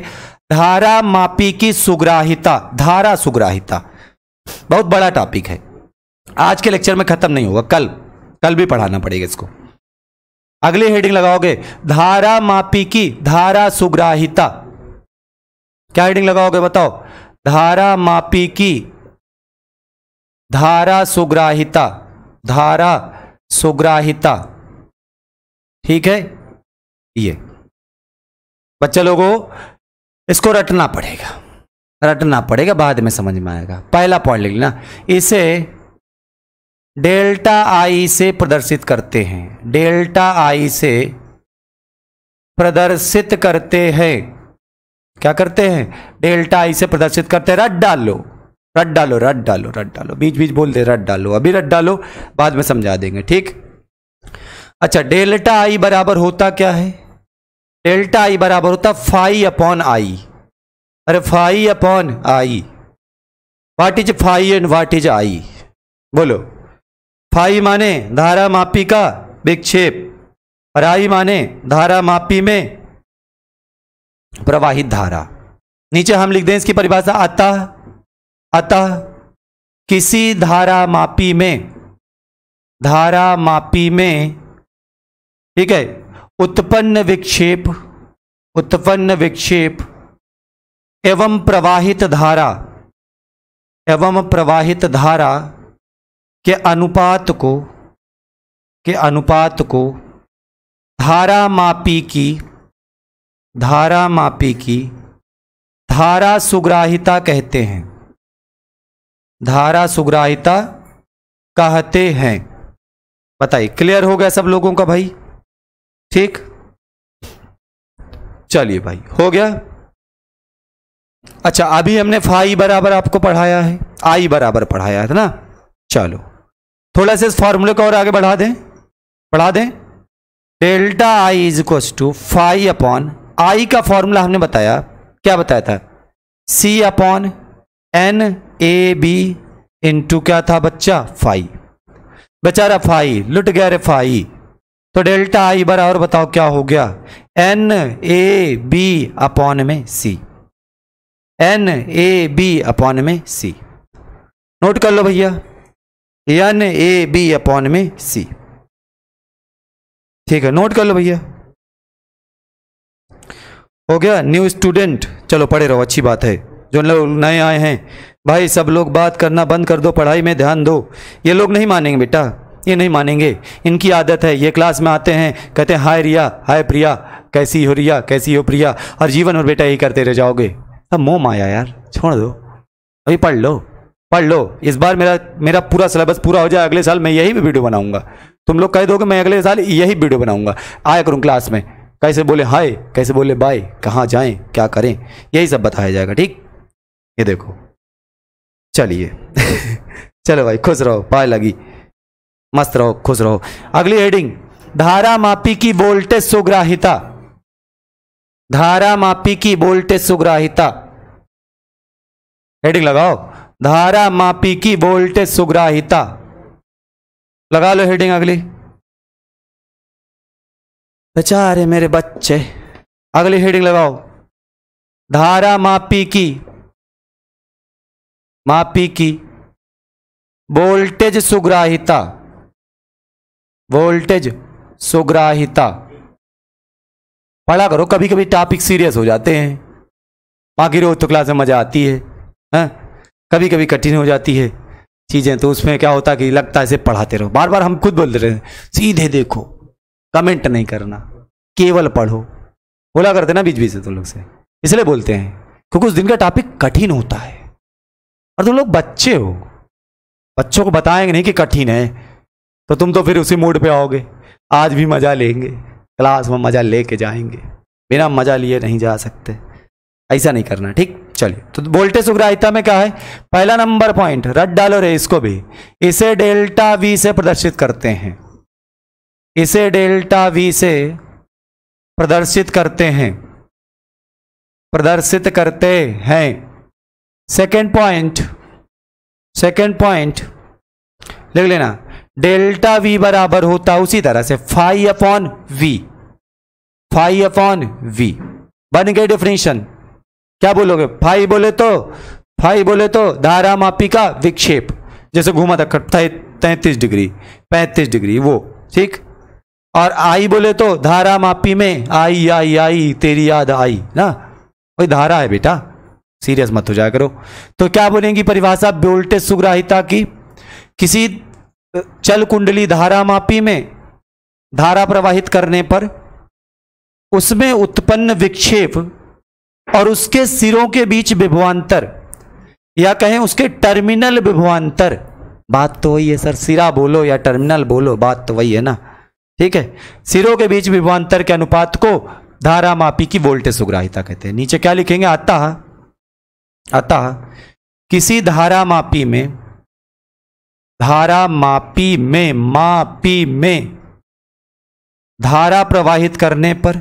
धारा मापी की सुग्राहिता धारा सुग्राहिता बहुत बड़ा टॉपिक है आज के लेक्चर में खत्म नहीं होगा कल कल भी पढ़ाना पड़ेगा इसको अगली हेडिंग लगाओगे धारा मापी की धारा सुग्राहिता क्या हेडिंग लगाओगे बताओ धारा मापी की धारा सुग्राहिता धारा सुग्राहिता ठीक है ये बच्चे लोगों इसको रटना पड़ेगा रटना पड़ेगा बाद में समझ में आएगा पहला पॉइंट लिख लेना इसे डेल्टा आई से प्रदर्शित करते हैं डेल्टा आई से प्रदर्शित करते हैं क्या करते हैं डेल्टा आई से प्रदर्शित करते हैं रट डालो रट डालो रट डालो रट डालो बीच बीच बोल दे रट डालो अभी रट डालो बाद में समझा देंगे ठीक अच्छा डेल्टा आई बराबर होता क्या है डेल्टा आई बराबर होता फाई अपॉन आई अरे phi upon I what is phi and what is I बोलो फाई माने धारा मापी का विक्षेप और आई माने धारा मापी में प्रवाहित धारा नीचे हम लिख दें इसकी परिभाषा अतः अतः किसी धारा मापी में धारा मापी में ठीक है उत्पन्न विक्षेप उत्पन्न विक्षेप एवं प्रवाहित धारा एवं प्रवाहित धारा के अनुपात को के अनुपात को धारा मापी की धारा मापी की धारा सुग्राहिता कहते हैं धारा सुग्राहिता कहते हैं बताइए क्लियर हो गया सब लोगों का भाई ठीक चलिए भाई हो गया अच्छा अभी हमने फाई बराबर आपको पढ़ाया है आई बराबर पढ़ाया है ना चलो थोड़ा सा इस फॉर्मूले को और आगे बढ़ा दें पढ़ा दें delta I is equal to phi upon I का फॉर्मूला हमने बताया क्या बताया था C upon N A B into क्या था बच्चा फाई बेचारा फाई लुट गया रे फाई तो डेल्टा आई बार और बताओ क्या हो गया एन ए बी अपॉन में C N A B upon में सी नोट कर लो भैया एन ए बी अपॉन में सी ठीक है नोट कर लो भैया हो गया न्यू स्टूडेंट चलो पढ़े रहो अच्छी बात है जो लोग नए आए हैं भाई सब लोग बात करना बंद कर दो पढ़ाई में ध्यान दो ये लोग नहीं मानेंगे बेटा ये नहीं मानेंगे इनकी आदत है ये क्लास में आते हैं कहते हैं हाय रिया हाय प्रिया कैसी हो रिया कैसी हो प्रिया और जीवन और बेटा यही करते रह जाओगे अब मोह माया यार छोड़ दो अभी पढ़ लो पढ़ लो इस बार मेरा मेरा पूरा सिलेबस पूरा हो जाए अगले साल मैं यही भी वीडियो बनाऊंगा तुम लोग कह दो मैं अगले साल यही वीडियो बनाऊंगा आया करूँ क्लास में कैसे बोले हाय कैसे बोले बाय कहाँ जाएं क्या करें यही सब बताया जाएगा ठीक ये देखो चलिए चलो भाई खुश रहो पाए लगी मस्त रहो खुश रहो अगली हेडिंग धारा मापी की वोल्टेज सुग्राहिता धारा मापी की वोल्टेज सुग्राहिता हेडिंग लगाओ धारा मापी की वोल्टेज सुग्राहिता लगा लो हेडिंग अगली बेचारे मेरे बच्चे अगली हेडिंग लगाओ धारा मापी की मापी की वोल्टेज सुग्राहिता वोल्टेज सुग्राहिता पढ़ा करो कभी कभी टॉपिक सीरियस हो जाते हैं बाकी रोज तो क्लास में मज़ा आती है हैं कभी कभी कठिन हो जाती है चीज़ें तो उसमें क्या होता कि लगता है इसे पढ़ाते रहो बार बार हम खुद बोल रहे हैं सीधे देखो कमेंट नहीं करना केवल पढ़ो बोला करते ना बीच बीच से तुम तो लोग से इसलिए बोलते हैं क्योंकि उस दिन का टॉपिक कठिन होता है और तुम लोग बच्चे हो बच्चों को बताएंगे नहीं कि कठिन है तो तुम तो फिर उसी मूड पे आओगे आज भी मज़ा लेंगे क्लास में मज़ा लेके जाएंगे बिना मज़ा लिए नहीं जा सकते ऐसा नहीं करना ठीक चलिए तो बोल्टे सुग्राहिता में क्या है पहला नंबर पॉइंट रट डालो रे इसको भी इसे डेल्टा वी से प्रदर्शित करते हैं इसे डेल्टा वी से प्रदर्शित करते हैं प्रदर्शित करते हैं सेकेंड पॉइंट सेकेंड पॉइंट लिख लेना डेल्टा वी बराबर होता उसी तरह से phi upon V phi upon V बन गए डिफिनेशन क्या बोलोगे फाइव बोले तो फाइव बोले तो धारा मापी का विक्षेप जैसे घूमा था तैतीस डिग्री पैंतीस डिग्री वो ठीक और आई बोले तो धारा मापी में आई आई आई तेरी याद आई ना वही धारा है बेटा सीरियस मत हो जाया करो तो क्या बोलेंगी परिभाषा बोल्टे सुग्राहिता की किसी चल कुंडली धारा मापी में धारा प्रवाहित करने पर उसमें उत्पन्न विक्षेप और उसके सिरों के बीच विभवांतर या कहें उसके टर्मिनल विभवांतर बात तो वही है सर सिरा बोलो या टर्मिनल बोलो बात तो वही है ना ठीक है सिरों के बीच विभवांतर के अनुपात को धारा मापी की वोल्टेज सुग्राहिता कहते हैं नीचे क्या लिखेंगे अतः अतः किसी धारा मापी में धारा मापी में मापी में धारा प्रवाहित करने पर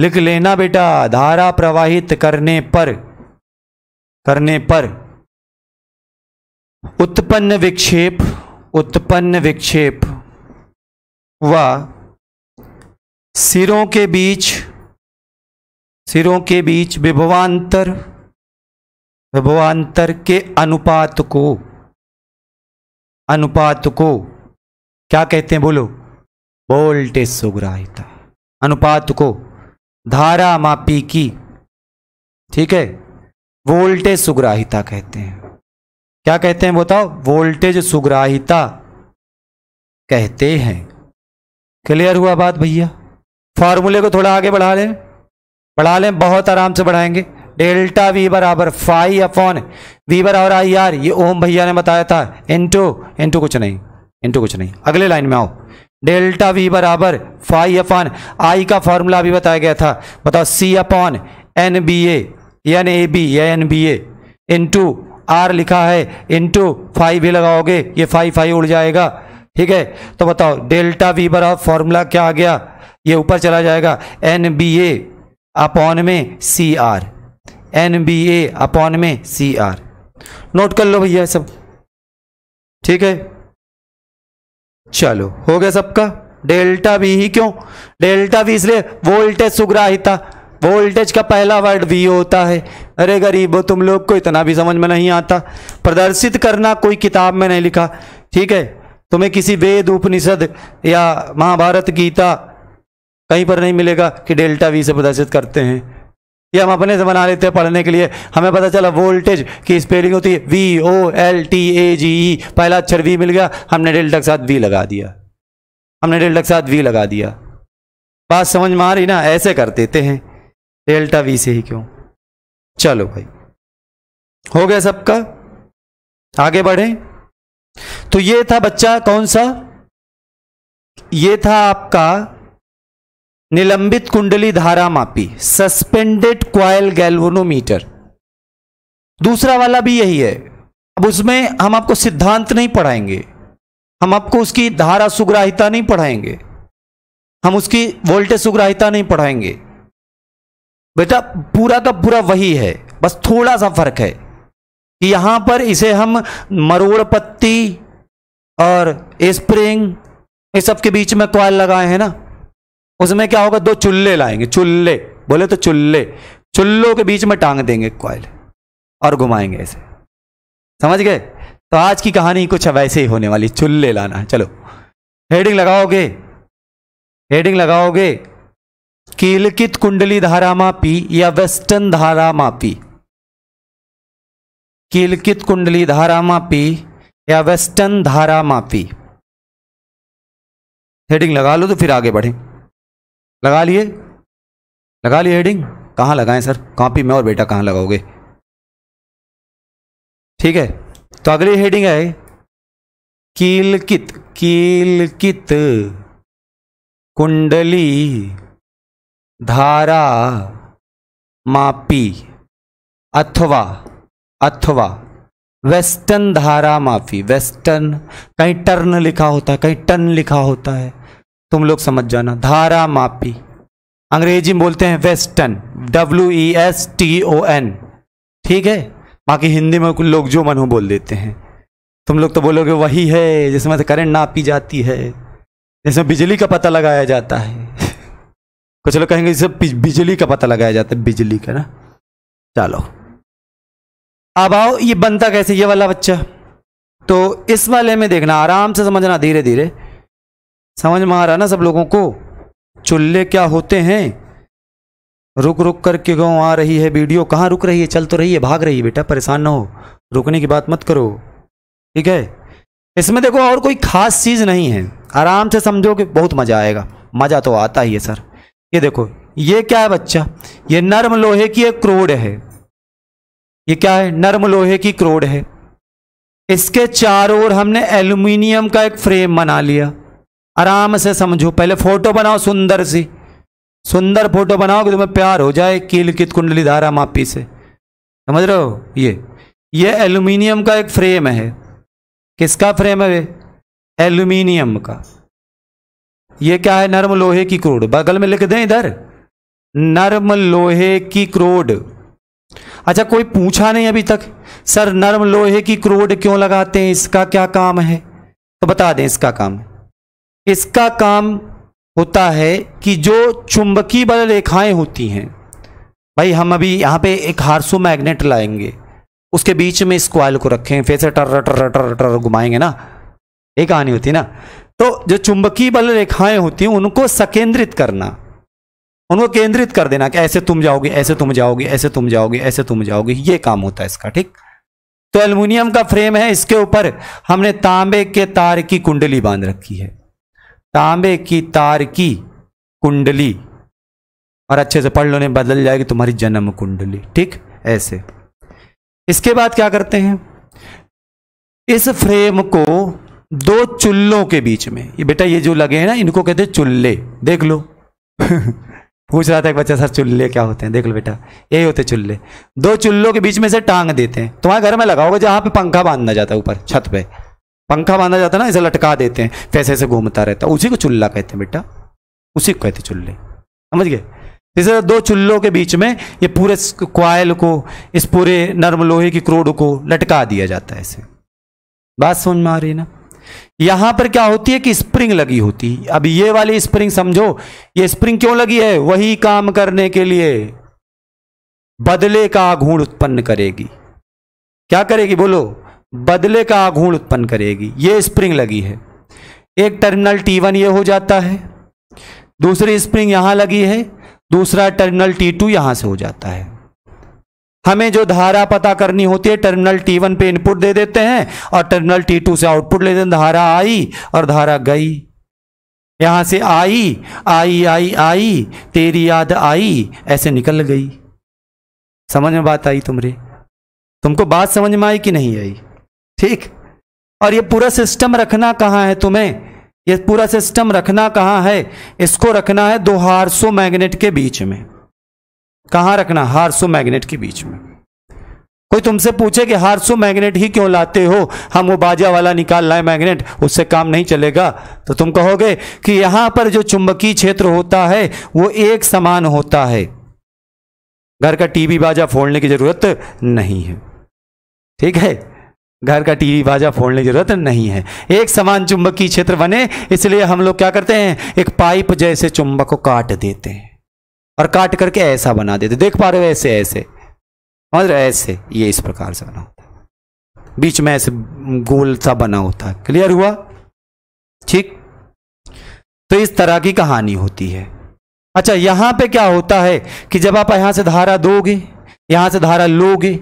लिख लेना बेटा धारा प्रवाहित करने पर करने पर उत्पन्न विक्षेप उत्पन्न विक्षेप व सिरों के बीच सिरों के बीच विभवांतर विभवांतर के अनुपात को अनुपात को क्या कहते हैं बोलो वोल्टेज सुग्राहिता अनुपात को धारा मापी की ठीक है वोल्टेज सुग्राहिता कहते हैं क्या कहते हैं बताओ वोल्टेज सुग्राहिता कहते हैं क्लियर हुआ बात भैया फार्मूले को थोड़ा आगे बढ़ा लें बढ़ा लें बहुत आराम से बढ़ाएंगे डेल्टा वी बराबर फाइव अपॉन वी बराबर आई आर ये ओम भैया ने बताया था इंटू इंटू कुछ नहीं इंटू कुछ नहीं अगले लाइन में आओ डेल्टा वी बराबर फाइव अपॉन आई का फॉर्मूला भी बताया गया था बताओ C upon N B N A B या N B A into R लिखा है इंटू फाइव भी लगाओगे ये फाइव फाइव उड़ जाएगा ठीक है तो बताओ डेल्टा वी बराबर फॉर्मूला क्या आ गया ये ऊपर चला जाएगा एन बी ए अपॉन में C R N B A upon में सी आर नोट कर लो भैया सब ठीक है चलो हो गया सबका डेल्टा वी ही क्यों डेल्टा वी इसलिए वोल्टेज सुग्राहिता वोल्टेज का पहला वर्ड वी होता है अरे हो तुम लोग को इतना भी समझ में नहीं आता प्रदर्शित करना कोई किताब में नहीं लिखा ठीक है तुम्हें किसी वेद उपनिषद या महाभारत गीता कहीं पर नहीं मिलेगा कि डेल्टा वी से प्रदर्शित करते हैं ये हम अपने से बना लेते हैं पढ़ने के लिए हमें पता चला वोल्टेज की स्पेलिंग होती है V O L T A G E पहला अक्षर वी मिल गया हमने डेल्टा के साथ वी लगा दिया हमने डेल्टा के साथ वी लगा दिया बात समझ में आ रही ना ऐसे कर देते हैं डेल्टा वी से ही क्यों चलो भाई हो गया सबका आगे बढ़ें तो ये था बच्चा कौन सा ये था आपका निलंबित कुंडली धारा मापी सस्पेंडेड क्वाइल गैल्वोनोमीटर दूसरा वाला भी यही है अब उसमें हम आपको सिद्धांत नहीं पढ़ाएंगे हम आपको उसकी धारा सुग्राहिता नहीं पढ़ाएंगे हम उसकी वोल्टेज सुग्राहिता नहीं पढ़ाएंगे बेटा पूरा का पूरा वही है बस थोड़ा सा फर्क है कि यहां पर इसे हम मरोड़पत्ती और स्प्रिंग इस सबके बीच में क्वाल लगाए हैं ना उसमें क्या होगा दो चुल्ले लाएंगे चुल्ले बोले तो चुल्ले चुल्लों के बीच में टांग देंगे क्वाइल और घुमाएंगे ऐसे समझ गए तो आज की कहानी कुछ अब ऐसे ही होने वाली चुल्ले लाना है चलो हेडिंग लगाओगे हेडिंग लगाओगे कीलकित कुंडली धारा मापी या वेस्टर्न धारा मापी कीलकित कुंडली धारा मापी या वेस्टर्न धारा मापी हेडिंग लगा लो तो फिर आगे बढ़े लगा लिए लगा लिए हेडिंग कहाँ लगाएं सर कॉपी में और बेटा कहाँ लगाओगे ठीक है तो अगली हेडिंग है कीलकित कीलकित कुंडली धारा मापी अथवा अथवा वेस्टर्न धारा माफी वेस्टर्न कहीं टर्न लिखा होता है कहीं टर्न लिखा होता है तुम लोग समझ जाना धारा माफी अंग्रेजी में बोलते हैं western W E S T O N ठीक है बाकी हिंदी में कुछ लोग जो मन हो बोल देते हैं तुम लोग तो बोलोगे वही है जिसमें से करंट नापी जाती है जिसमें बिजली का पता लगाया जाता है कुछ लोग कहेंगे जिसमें बिजली का पता लगाया जाता है बिजली का ना चलो अब आओ ये बनता कैसे ये वाला बच्चा तो इस वाले में देखना आराम से समझना धीरे धीरे समझ में आ रहा ना सब लोगों को चूल्हे क्या होते हैं रुक रुक करके क्यों आ रही है वीडियो कहाँ रुक रही है चल तो रही है भाग रही है बेटा परेशान ना हो रुकने की बात मत करो ठीक है इसमें देखो और कोई खास चीज़ नहीं है आराम से समझो कि बहुत मज़ा आएगा मज़ा तो आता ही है सर ये देखो ये क्या है बच्चा ये नर्म लोहे की एक क्रोड है ये क्या है नर्म लोहे की क्रोड है इसके चारों ओर हमने एल्यूमिनियम का एक फ्रेम बना लिया आराम से समझो पहले फोटो बनाओ सुंदर सी सुंदर फोटो बनाओ कि तो तुम्हें प्यार हो जाए कील कित कुंडली धारा मापी से समझ रहे हो ये ये एल्यूमिनियम का एक फ्रेम है किसका फ्रेम है वे एल्यूमिनियम का ये क्या है नर्म लोहे की क्रोड बगल में लिख दें इधर नर्म लोहे की क्रोड अच्छा कोई पूछा नहीं अभी तक सर नर्म लोहे की क्रोड क्यों लगाते हैं इसका क्या काम है तो बता दें इसका काम इसका काम होता है कि जो चुंबकीय बल रेखाएं होती हैं भाई हम अभी यहाँ पे एक हारसो मैग्नेट लाएंगे उसके बीच में इस क्वाइल को रखें फिर से टर टर टर टर घुमाएंगे ना ये कहानी होती है ना तो जो चुंबकीय बल रेखाएं होती हैं उनको सकेंद्रित करना उनको केंद्रित कर देना कि ऐसे तुम जाओगे ऐसे तुम जाओगे ऐसे तुम जाओगे ऐसे तुम जाओगे ये काम होता है इसका ठीक तो एल्युमिनियम का फ्रेम है इसके ऊपर हमने तांबे के तार की कुंडली बांध रखी है तांबे की तार की कुंडली और अच्छे से पढ़ लो ने बदल जाएगी तुम्हारी जन्म कुंडली ठीक ऐसे इसके बाद क्या करते हैं इस फ्रेम को दो चुल्लों के बीच में ये बेटा ये जो लगे हैं ना इनको कहते हैं चुल्ले देख लो पूछ रहा था एक बच्चा सर चूल्हे क्या होते हैं देख लो बेटा यही होते चूल्हे दो चूल्हों के बीच में से टांग देते हैं तुम्हारे घर में लगा होगा जहाँ पे पंखा बांधना जाता है ऊपर छत पे पंखा बांधा जाता है ना इसे लटका देते हैं फैसे ऐसे घूमता रहता है उसी को चूल्हा कहते हैं बेटा उसी को कहते चूल्हे समझ गए इसे दो चूल्हों के बीच में ये पूरे क्वाइल को इस पूरे नर्म लोहे की क्रोड को लटका दिया जाता है इसे बात समझ में आ रही है ना यहां पर क्या होती है कि स्प्रिंग लगी होती है अब ये वाली स्प्रिंग समझो ये स्प्रिंग क्यों लगी है वही काम करने के लिए बदले का आघूर्ण उत्पन्न करेगी क्या करेगी बोलो बदले का आघूर्ण उत्पन्न करेगी ये स्प्रिंग लगी है एक टर्मिनल टी वन ये हो जाता है दूसरी स्प्रिंग यहां लगी है दूसरा टर्मिनल टी टू यहां से हो जाता है हमें जो धारा पता करनी होती है टर्मिनल टी वन पे इनपुट दे देते हैं और टर्मिनल टी टू से आउटपुट ले देते हैं धारा आई और धारा गई यहां से आई आई आई आई तेरी याद आई ऐसे निकल गई समझ में बात आई तुम्हारी तुमको बात समझ में आई कि नहीं आई ठीक और ये पूरा सिस्टम रखना कहाँ है तुम्हें ये पूरा सिस्टम रखना कहाँ है इसको रखना है दो हार्सो मैग्नेट के बीच में कहां रखना हारसो मैग्नेट के बीच में कोई तुमसे पूछे कि हारसो मैग्नेट ही क्यों लाते हो हम वो बाजा वाला निकाल लाए मैग्नेट उससे काम नहीं चलेगा तो तुम कहोगे कि यहां पर जो चुंबकीय क्षेत्र होता है वो एक समान होता है घर का टीवी बाजा फोड़ने की जरूरत नहीं है ठीक है घर का टीवी बाजा फोड़ने की जरूरत नहीं है एक समान चुंबकीय क्षेत्र बने इसलिए हम लोग क्या करते हैं एक पाइप जैसे चुंबक को काट देते हैं और काट करके ऐसा बना देते देख पा रहे हो ऐसे ऐसे और ऐसे ये इस प्रकार से बना होता है बीच में ऐसे गोल सा बना होता है क्लियर हुआ ठीक तो इस तरह की कहानी होती है अच्छा यहां पे क्या होता है कि जब आप यहां से धारा दोगे यहां से धारा लोगे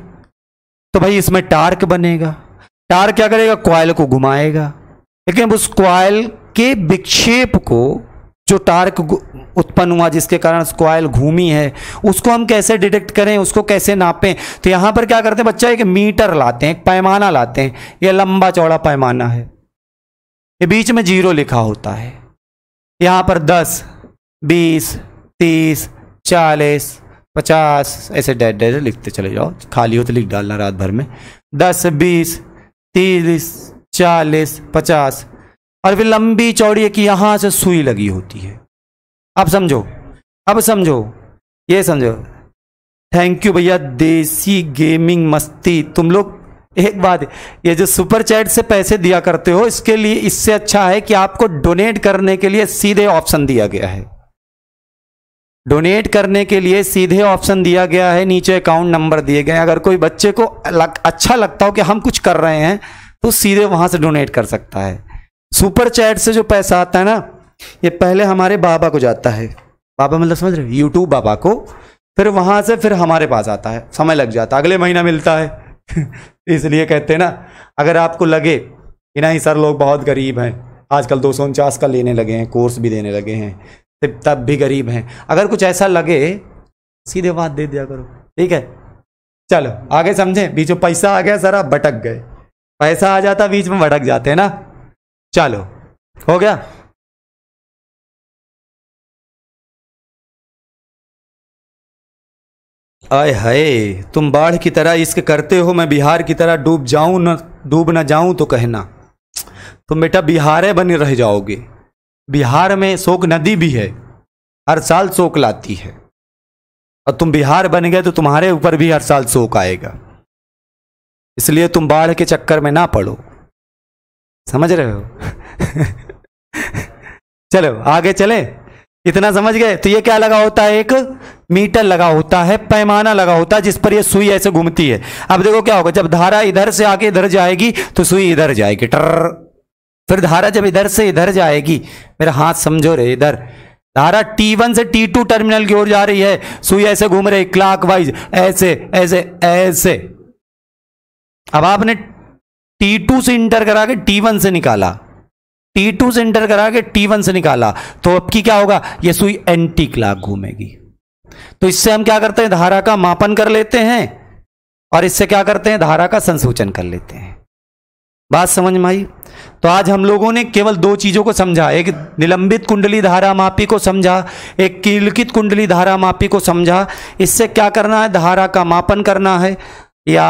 तो भाई इसमें टार्क बनेगा टार्क क्या करेगा क्वाइल को घुमाएगा लेकिन उस क्वाइल के विक्षेप को जो टार्क उत्पन्न हुआ जिसके कारण स्क्वायल घूमी है उसको हम कैसे डिटेक्ट करें उसको कैसे नापें तो यहाँ पर क्या करते हैं बच्चा एक मीटर लाते हैं एक पैमाना लाते हैं यह लंबा चौड़ा पैमाना है ये बीच में जीरो लिखा होता है यहाँ पर दस बीस तीस चालीस पचास ऐसे डेड डेड लिखते चले जाओ खाली हो तो लिख डालना रात भर में दस बीस तीस चालीस पचास और फिर लंबी चौड़ी की यहाँ से सुई लगी होती है अब समझो अब समझो ये समझो थैंक यू भैया देसी गेमिंग मस्ती तुम लोग एक बात ये जो सुपर चैट से पैसे दिया करते हो इसके लिए इससे अच्छा है कि आपको डोनेट करने के लिए सीधे ऑप्शन दिया गया है डोनेट करने के लिए सीधे ऑप्शन दिया गया है नीचे अकाउंट नंबर दिए गए अगर कोई बच्चे को लग, अच्छा लगता हो कि हम कुछ कर रहे हैं तो सीधे वहां से डोनेट कर सकता है सुपर चैट से जो पैसा आता है ना ये पहले हमारे बाबा को जाता है बाबा मतलब समझ रहे यूट्यूब बाबा को फिर वहां से फिर हमारे पास आता है समय लग जाता है अगले महीना मिलता है इसलिए कहते हैं ना अगर आपको लगे कि नहीं सर लोग बहुत गरीब हैं आजकल दो सौ उनचास का लेने लगे हैं कोर्स भी देने लगे हैं तब भी गरीब हैं अगर कुछ ऐसा लगे सीधे बात दे दिया करो ठीक है चलो आगे समझें बीच में पैसा आ गया जरा भटक गए पैसा आ जाता बीच में भटक जाते हैं ना चलो हो गया आय हाय तुम बाढ़ की तरह इश्क करते हो मैं बिहार की तरह डूब जाऊं न डूब ना जाऊं तो कहना तुम बेटा बिहार बने रह जाओगे बिहार में शोक नदी भी है हर साल शोक लाती है और तुम बिहार बन गए तो तुम्हारे ऊपर भी हर साल शोक आएगा इसलिए तुम बाढ़ के चक्कर में ना पड़ो समझ रहे हो चलो आगे चले इतना समझ गए तो ये क्या लगा होता है एक मीटर लगा होता है पैमाना लगा होता है जिस पर ये सुई ऐसे घूमती है अब देखो क्या होगा जब धारा इधर से आके इधर जाएगी तो सुई इधर जाएगी टर फिर धारा जब इधर से इधर जाएगी मेरा हाथ समझो रे इधर धारा T1 से T2 टर्मिनल की ओर जा रही है सुई ऐसे घूम रही वाइज ऐसे ऐसे ऐसे अब आपने T2 से इंटर करा के T1 से निकाला T2 से इंटर करा के T1 से निकाला तो अब की क्या होगा ये सुई एंटी क्लाक घूमेगी तो इससे हम क्या करते हैं धारा का मापन कर लेते हैं और इससे क्या करते हैं धारा का संसूचन कर लेते हैं बात समझ में आई तो आज हम लोगों ने केवल दो चीज़ों को समझा एक निलंबित कुंडली धारा मापी को समझा एक कीलकित कुंडली धारा मापी को समझा इससे क्या करना है धारा का मापन करना है या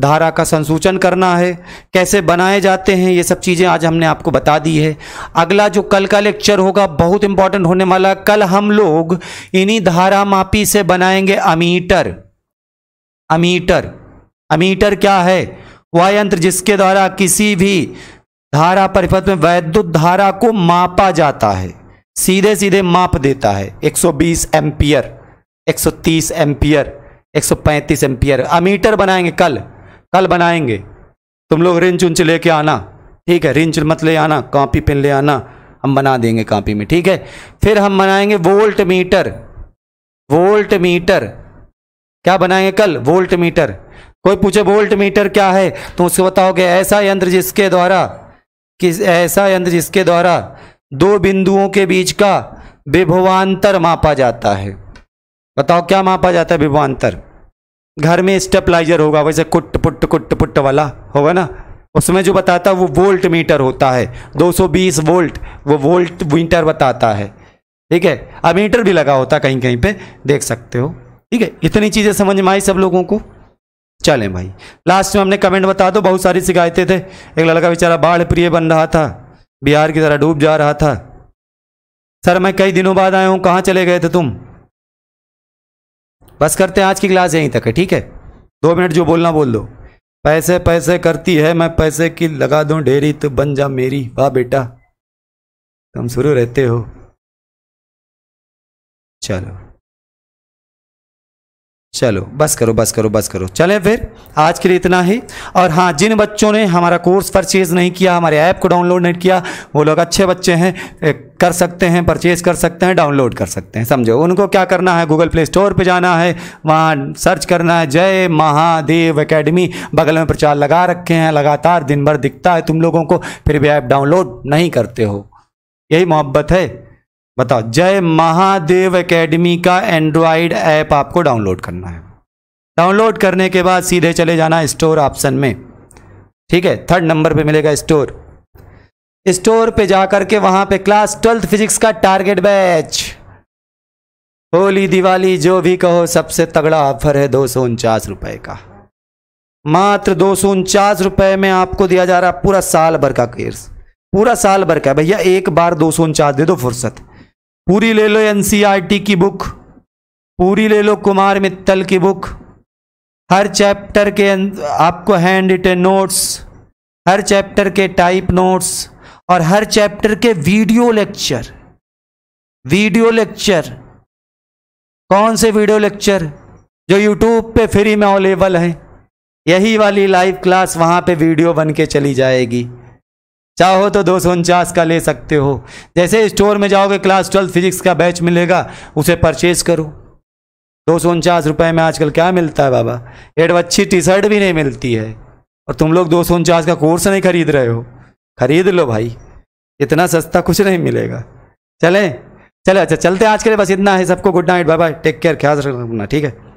धारा का संसूचन करना है कैसे बनाए जाते हैं ये सब चीज़ें आज हमने आपको बता दी है अगला जो कल का लेक्चर होगा बहुत इंपॉर्टेंट होने वाला कल हम लोग इन्हीं धारा मापी से बनाएंगे अमीटर अमीटर अमीटर क्या है वह यंत्र जिसके द्वारा किसी भी धारा परिपथ में वैद्युत धारा को मापा जाता है सीधे सीधे माप देता है 120 एम्पियर तीस एम्पियर एक सौ पैंतीस एम्पियर अमीटर बनाएंगे कल कल बनाएंगे तुम लोग रिंच उंच लेके आना ठीक है रिंच मत ले आना कॉपी पेन ले आना हम बना देंगे कॉपी में ठीक है फिर हम बनाएंगे वोल्ट मीटर वोल्ट मीटर क्या बनाएंगे कल वोल्ट मीटर कोई पूछे वोल्ट मीटर क्या है तो उसको बताओगे ऐसा यंत्र जिसके द्वारा किस ऐसा यंत्र जिसके द्वारा दो बिंदुओं के बीच का विभवान्तर मापा जाता है बताओ क्या मापा जाता है विभवान्तर घर में स्टेपलाइजर होगा वैसे कुट पुट कुट पुट वाला होगा ना उसमें जो बताता है वो वोल्ट मीटर होता है 220 वोल्ट वो वोल्ट मीटर बताता है ठीक है अब मीटर भी लगा होता कहीं कहीं पे देख सकते हो ठीक है इतनी चीज़ें समझ में आई सब लोगों को चलें भाई लास्ट में हमने कमेंट बता दो बहुत सारी शिकायतें थे एक लड़का बेचारा बाढ़ प्रिय बन रहा था बिहार की तरह डूब जा रहा था सर मैं कई दिनों बाद आया हूँ कहाँ चले गए थे तुम बस करते हैं आज की क्लास यहीं तक है ठीक है दो मिनट जो बोलना बोल दो पैसे पैसे करती है मैं पैसे की लगा दूं ढेरी तो बन जा मेरी वाह बेटा तुम शुरू रहते हो चलो चलो बस करो बस करो बस करो चलें फिर आज के लिए इतना ही और हाँ जिन बच्चों ने हमारा कोर्स परचेज़ नहीं किया हमारे ऐप को डाउनलोड नहीं किया वो लोग अच्छे बच्चे हैं कर सकते हैं परचेज़ कर सकते हैं डाउनलोड कर सकते हैं समझो उनको क्या करना है गूगल प्ले स्टोर पे जाना है वहाँ सर्च करना है जय महादेव अकेडमी बगल में प्रचार लगा रखे हैं लगातार दिन भर दिखता है तुम लोगों को फिर भी ऐप डाउनलोड नहीं करते हो यही मोहब्बत है बताओ जय महादेव एकेडमी का एंड्रॉयड ऐप आपको डाउनलोड करना है डाउनलोड करने के बाद सीधे चले जाना स्टोर ऑप्शन में ठीक है थर्ड नंबर पे मिलेगा स्टोर स्टोर पे जाकर के वहां पे क्लास ट्वेल्थ फिजिक्स का टारगेट बैच होली दिवाली जो भी कहो सबसे तगड़ा ऑफर है दो सौ उनचास का मात्र दो सौ उनचास में आपको दिया जा रहा पूरा साल भर का केर्स पूरा साल भर का भैया एक बार दो सौ उनचास दे दो फुर्सत पूरी ले लो एनसीईआरटी e की बुक पूरी ले लो कुमार मित्तल की बुक हर चैप्टर के अं-, आपको हैंड रिटेन नोट्स हर चैप्टर के टाइप नोट्स और हर चैप्टर के वीडियो लेक्चर वीडियो लेक्चर कौन से वीडियो लेक्चर जो यूट्यूब पे फ्री में अवेलेबल हैं यही वाली लाइव क्लास वहां पे वीडियो बन के चली जाएगी चाहो तो दो का ले सकते हो जैसे स्टोर में जाओगे क्लास ट्वेल्थ फिजिक्स का बैच मिलेगा उसे परचेज करो दो सौ उनचास रुपये में आजकल क्या मिलता है बाबा एड अच्छी टी शर्ट भी नहीं मिलती है और तुम लोग दो सौ उनचास का कोर्स नहीं खरीद रहे हो खरीद लो भाई इतना सस्ता कुछ नहीं मिलेगा चलें चले अच्छा चलते आज के लिए बस इतना है सबको good night bye bye take care ख्याल रखना ठीक है